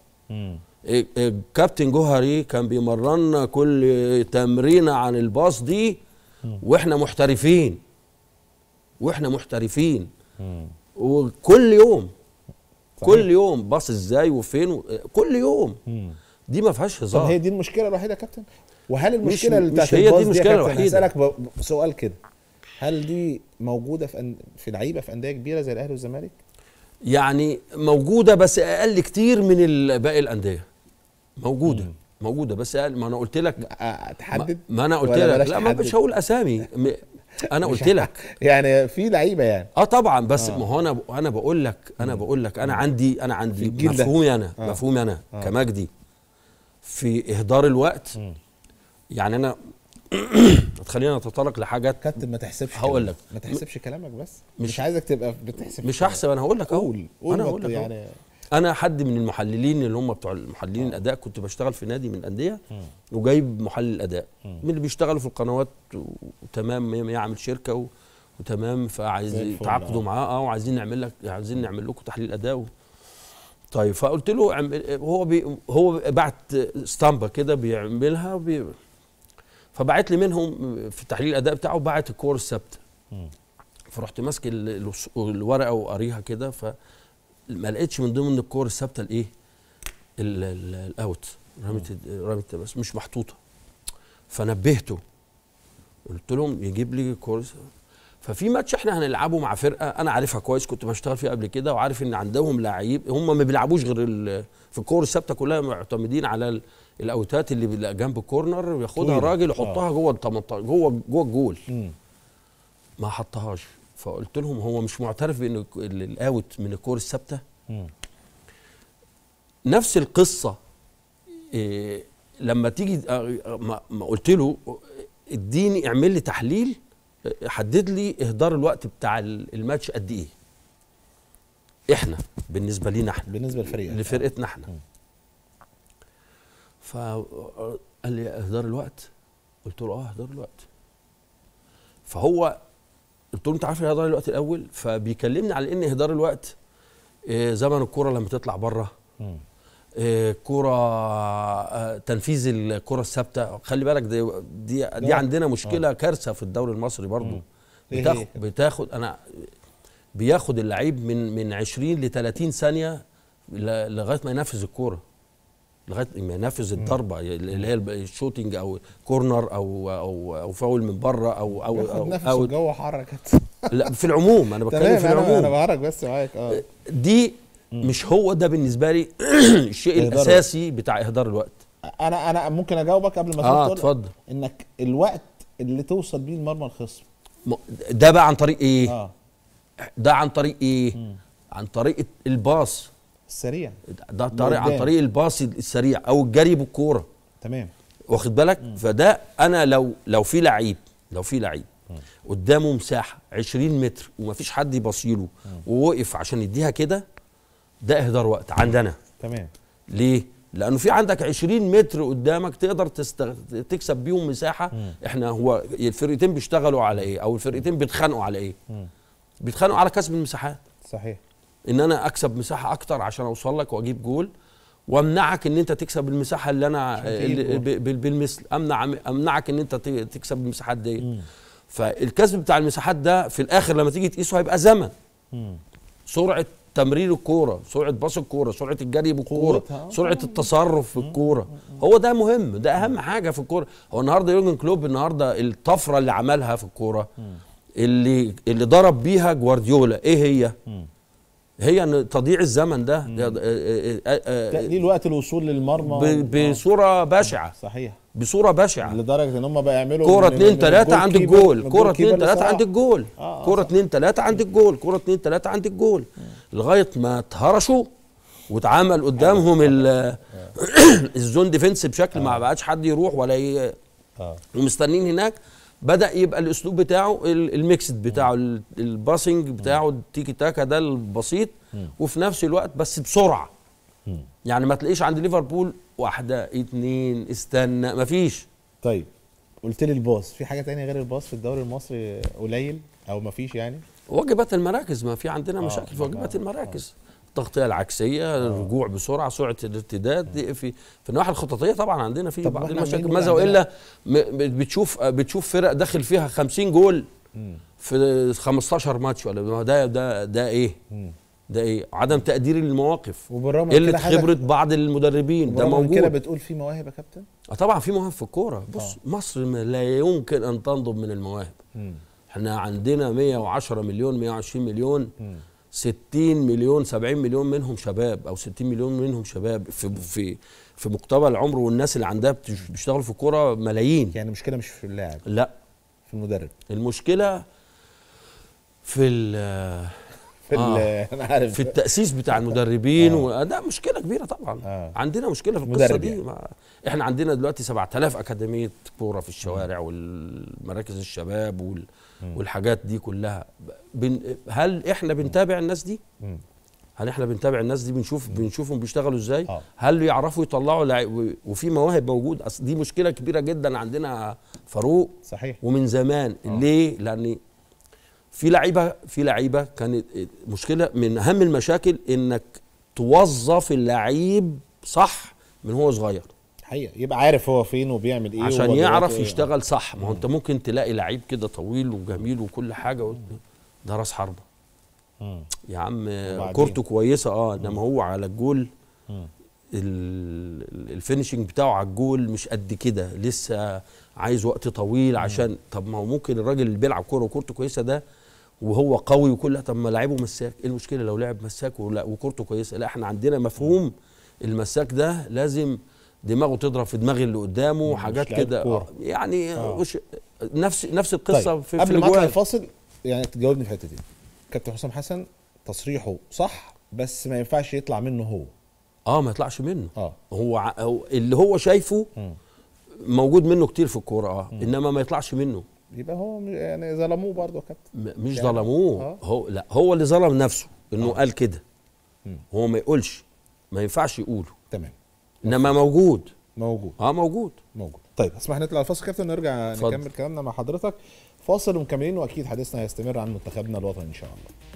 الكابتن إيه، إيه، جوهري كان بيمرنا كل تمرينه عن الباص دي واحنا محترفين واحنا محترفين وكل يوم صحيح. كل يوم باص ازاي وفين و... كل يوم دي ما فيهاش هزار طب هي دي المشكله الوحيده يا كابتن وهل المشكله اللي بتاعت هي دي المشكله الوحيده هسالك سؤال كده هل دي موجوده في في لعيبه في انديه كبيره زي الاهلي والزمالك يعني موجوده بس اقل كتير من باقي الانديه موجوده مم. موجوده بس اقل ما انا قلت لك اتحدد آه، ما انا قلت لك لا ما مش هقول اسامي انا قلت لك يعني في لعيبه يعني اه طبعا بس آه. ما هو انا انا بقول لك انا بقول لك انا عندي انا عندي مفهومي انا آه. مفهومي انا آه. كمجدي في اهدار الوقت مم. يعني انا تخلينا نتطرق لحاجات كابتن ما تحسبش هقول لك ما تحسبش كلامك بس مش, مش عايزك تبقى بتحسب مش هحسب انا هقول لك اهو قول انا هقول لك يعني أول. انا حد من المحللين اللي هم بتوع المحللين آه. الاداء كنت بشتغل في نادي من الانديه وجايب محلل اداء من اللي بيشتغلوا في القنوات وتمام يعمل شركه و... وتمام فعايز تعاقدوا معاه اه وعايزين نعمل لك عايزين نعمل لكم تحليل اداء و... طيب فقلت له عم... هو بي... هو بعت ستامبا كده بيعملها بي... فبعت لي منهم في تحليل الاداء بتاعه بعت الكور الثابته فرحت ماسك الورقه وقاريها كده فما لقيتش من ضمن الكور الثابته الايه الاوت رميت رميت بس مش محطوطه فنبهته قلت لهم يجيب لي كورس ففي ماتش احنا هنلعبه مع فرقه انا عارفها كويس كنت بشتغل فيها قبل كده وعارف ان عندهم لعيب هم ما بيلعبوش غير في الكور الثابته كلها معتمدين على الاوتات اللي جنب الكورنر وياخدها راجل آه. يحطها جوه ال 18 جوه جوه الجول ما حطهاش فقلت لهم هو مش معترف بان الاوت من الكور الثابته نفس القصه إيه لما تيجي آه، ما قلت له اديني اعمل لي تحليل آه، حدد لي اهدار الوقت بتاع الماتش قد ايه احنا بالنسبه لينا احنا بالنسبه لفريقنا لفرقتنا احنا فقال لي اهدار الوقت قلت له اه اهدار الوقت فهو قلت له انت عارف اهدار الوقت الاول فبيكلمني على ان اهدار الوقت آه، زمن الكره لما تطلع بره آه، كرة آه، تنفيذ الكرة الثابتة خلي بالك دي دي, دي عندنا مشكلة كارثة في الدوري المصري برضو بتاخد, إيه بتاخد انا بياخد اللعيب من من 20 ل 30 ثانية لغاية ما ينفذ الكورة لغايه ما ينفذ الضربه اللي هي الشوتنج او كورنر او او او فاول من بره او او او, أو الجو حركت لا في العموم انا بتكلم في العموم انا بحرك بس معاك اه, آه، دي مش هو ده بالنسبه لي الشيء الاساسي بتاع اهدار الوقت انا انا ممكن اجاوبك قبل ما اه اتفضل انك الوقت اللي توصل بيه المرمى الخصم ده بقى عن طريق ايه؟ آه. ده عن طريق ايه؟ عن طريق الباص السريع ده طريق عن طريق الباص السريع او الجري بالكوره تمام واخد بالك مم. فده انا لو لو في لعيب لو في لعيب قدامه مساحه 20 متر ومفيش حد يبصيله ووقف عشان يديها كده ده اهدار وقت عندنا تمام ليه لانه في عندك 20 متر قدامك تقدر تستغ... تكسب بيهم مساحه مم. احنا هو الفرقتين بيشتغلوا على ايه او الفرقتين بيتخانقوا على ايه بيتخانقوا على كسب المساحات صحيح ان انا اكسب مساحه اكتر عشان اوصل لك واجيب جول وامنعك ان انت تكسب المساحه اللي انا بالمثل امنع امنعك ان انت تكسب المساحات دي فالكسب بتاع المساحات ده في الاخر لما تيجي تقيسه هيبقى زمن سرعه تمرير الكوره سرعه باص الكوره سرعه الجري بالكوره سرعه التصرف في الكوره هو ده مهم ده اهم حاجه في الكوره هو النهارده يورجن كلوب النهارده الطفره اللي عملها في الكوره اللي اللي ضرب بيها جوارديولا ايه هي هي ان تضيع الزمن ده, آه، آه، آه، تقليل وقت الوصول للمرمى بصوره بشعه صحيح بصوره بشعه لدرجه ان هم بيعملوا كوره 2 3 عند الجول كوره 2 3 عند الجول كوره 2 3 عند الجول كوره 2 3 عند الجول لغايه ما اتهرشوا واتعمل قدامهم الزون ديفنس بشكل ما بقاش حد يروح ولا ي... ومستنيين هناك بدا يبقى الاسلوب بتاعه الميكسد بتاعه الباسنج بتاعه التيكي تاكا ده البسيط وفي نفس الوقت بس بسرعه يعني ما تلاقيش عند ليفربول واحده اتنين استنى ما فيش طيب قلت لي الباص في حاجه تانية غير الباص في الدوري المصري قليل او ما فيش يعني واجبات المراكز ما في عندنا آه، مشاكل في واجبات المراكز التغطيه العكسيه آه. الرجوع بسرعه سرعه الارتداد آه. في في النواحي الخططيه طبعا عندنا في بعض المشاكل ماذا إيه والا بتشوف بتشوف فرق داخل فيها 50 جول في 15 ماتش ولا ده ده ده ايه ده ايه عدم تقدير المواقف وبالرغم قله خبره بعض المدربين ده موجود كده بتقول في مواهب يا كابتن اه طبعا في مواهب في الكوره آه. بص مصر لا يمكن ان تنضب من المواهب احنا عندنا 110 مليون 120 مليون 60 مليون 70 مليون منهم شباب او 60 مليون منهم شباب في في في مقتبل العمر والناس اللي عندها بتشتغل في كرة ملايين يعني المشكله مش في اللاعب لا في المدرب المشكله في في آه. انا عارف في التاسيس بتاع المدربين آه. وده مشكله كبيره طبعا آه. عندنا مشكله في القصه دي يعني. ما احنا عندنا دلوقتي 7000 اكاديميه كوره في الشوارع والمراكز الشباب وال... والحاجات دي كلها بن... هل احنا بنتابع الناس دي م. هل احنا بنتابع الناس دي بنشوف بنشوفهم بيشتغلوا ازاي آه. هل يعرفوا يطلعوا لع... وفي مواهب موجود اصل دي مشكله كبيره جدا عندنا فاروق صحيح ومن زمان آه. ليه لان في لعيبه في لعيبه كانت مشكله من اهم المشاكل انك توظف اللعيب صح من هو صغير حقيقه يبقى عارف هو فين وبيعمل ايه عشان يعرف إيه. يشتغل صح ما هو انت ممكن تلاقي لعيب كده طويل وجميل وكل حاجه ده راس حربه يا عم كورته كويسه اه انما هو على الجول الفينشنج بتاعه على الجول مش قد كده لسه عايز وقت طويل عشان طب ما هو ممكن الراجل اللي بيلعب كوره وكورته كويسه ده وهو قوي وكل طب ما لعبه مساك ايه المشكله لو لعب مساك وكورته كويسه لا احنا عندنا مفهوم المساك ده لازم دماغه تضرب في دماغ اللي قدامه حاجات كده آه، يعني آه. نفس نفس القصه طيب. في, قبل ما اطلع الفاصل يعني تجاوبني في الحته دي كابتن حسام حسن تصريحه صح بس ما ينفعش يطلع منه هو اه ما يطلعش منه آه. هو, ع... اللي هو شايفه م. موجود منه كتير في الكوره اه انما ما يطلعش منه يبقى هو يعني ظلموه برضه يا كابتن مش يعني ظلموه يعني هو لا هو اللي ظلم نفسه انه اه. قال كده هو ما يقولش ما ينفعش يقوله تمام انما موجود موجود اه موجود موجود طيب اسمح نطلع الفاصل كابتن ونرجع نكمل كلامنا مع حضرتك فاصل ومكملين واكيد حديثنا هيستمر عن منتخبنا الوطني ان شاء الله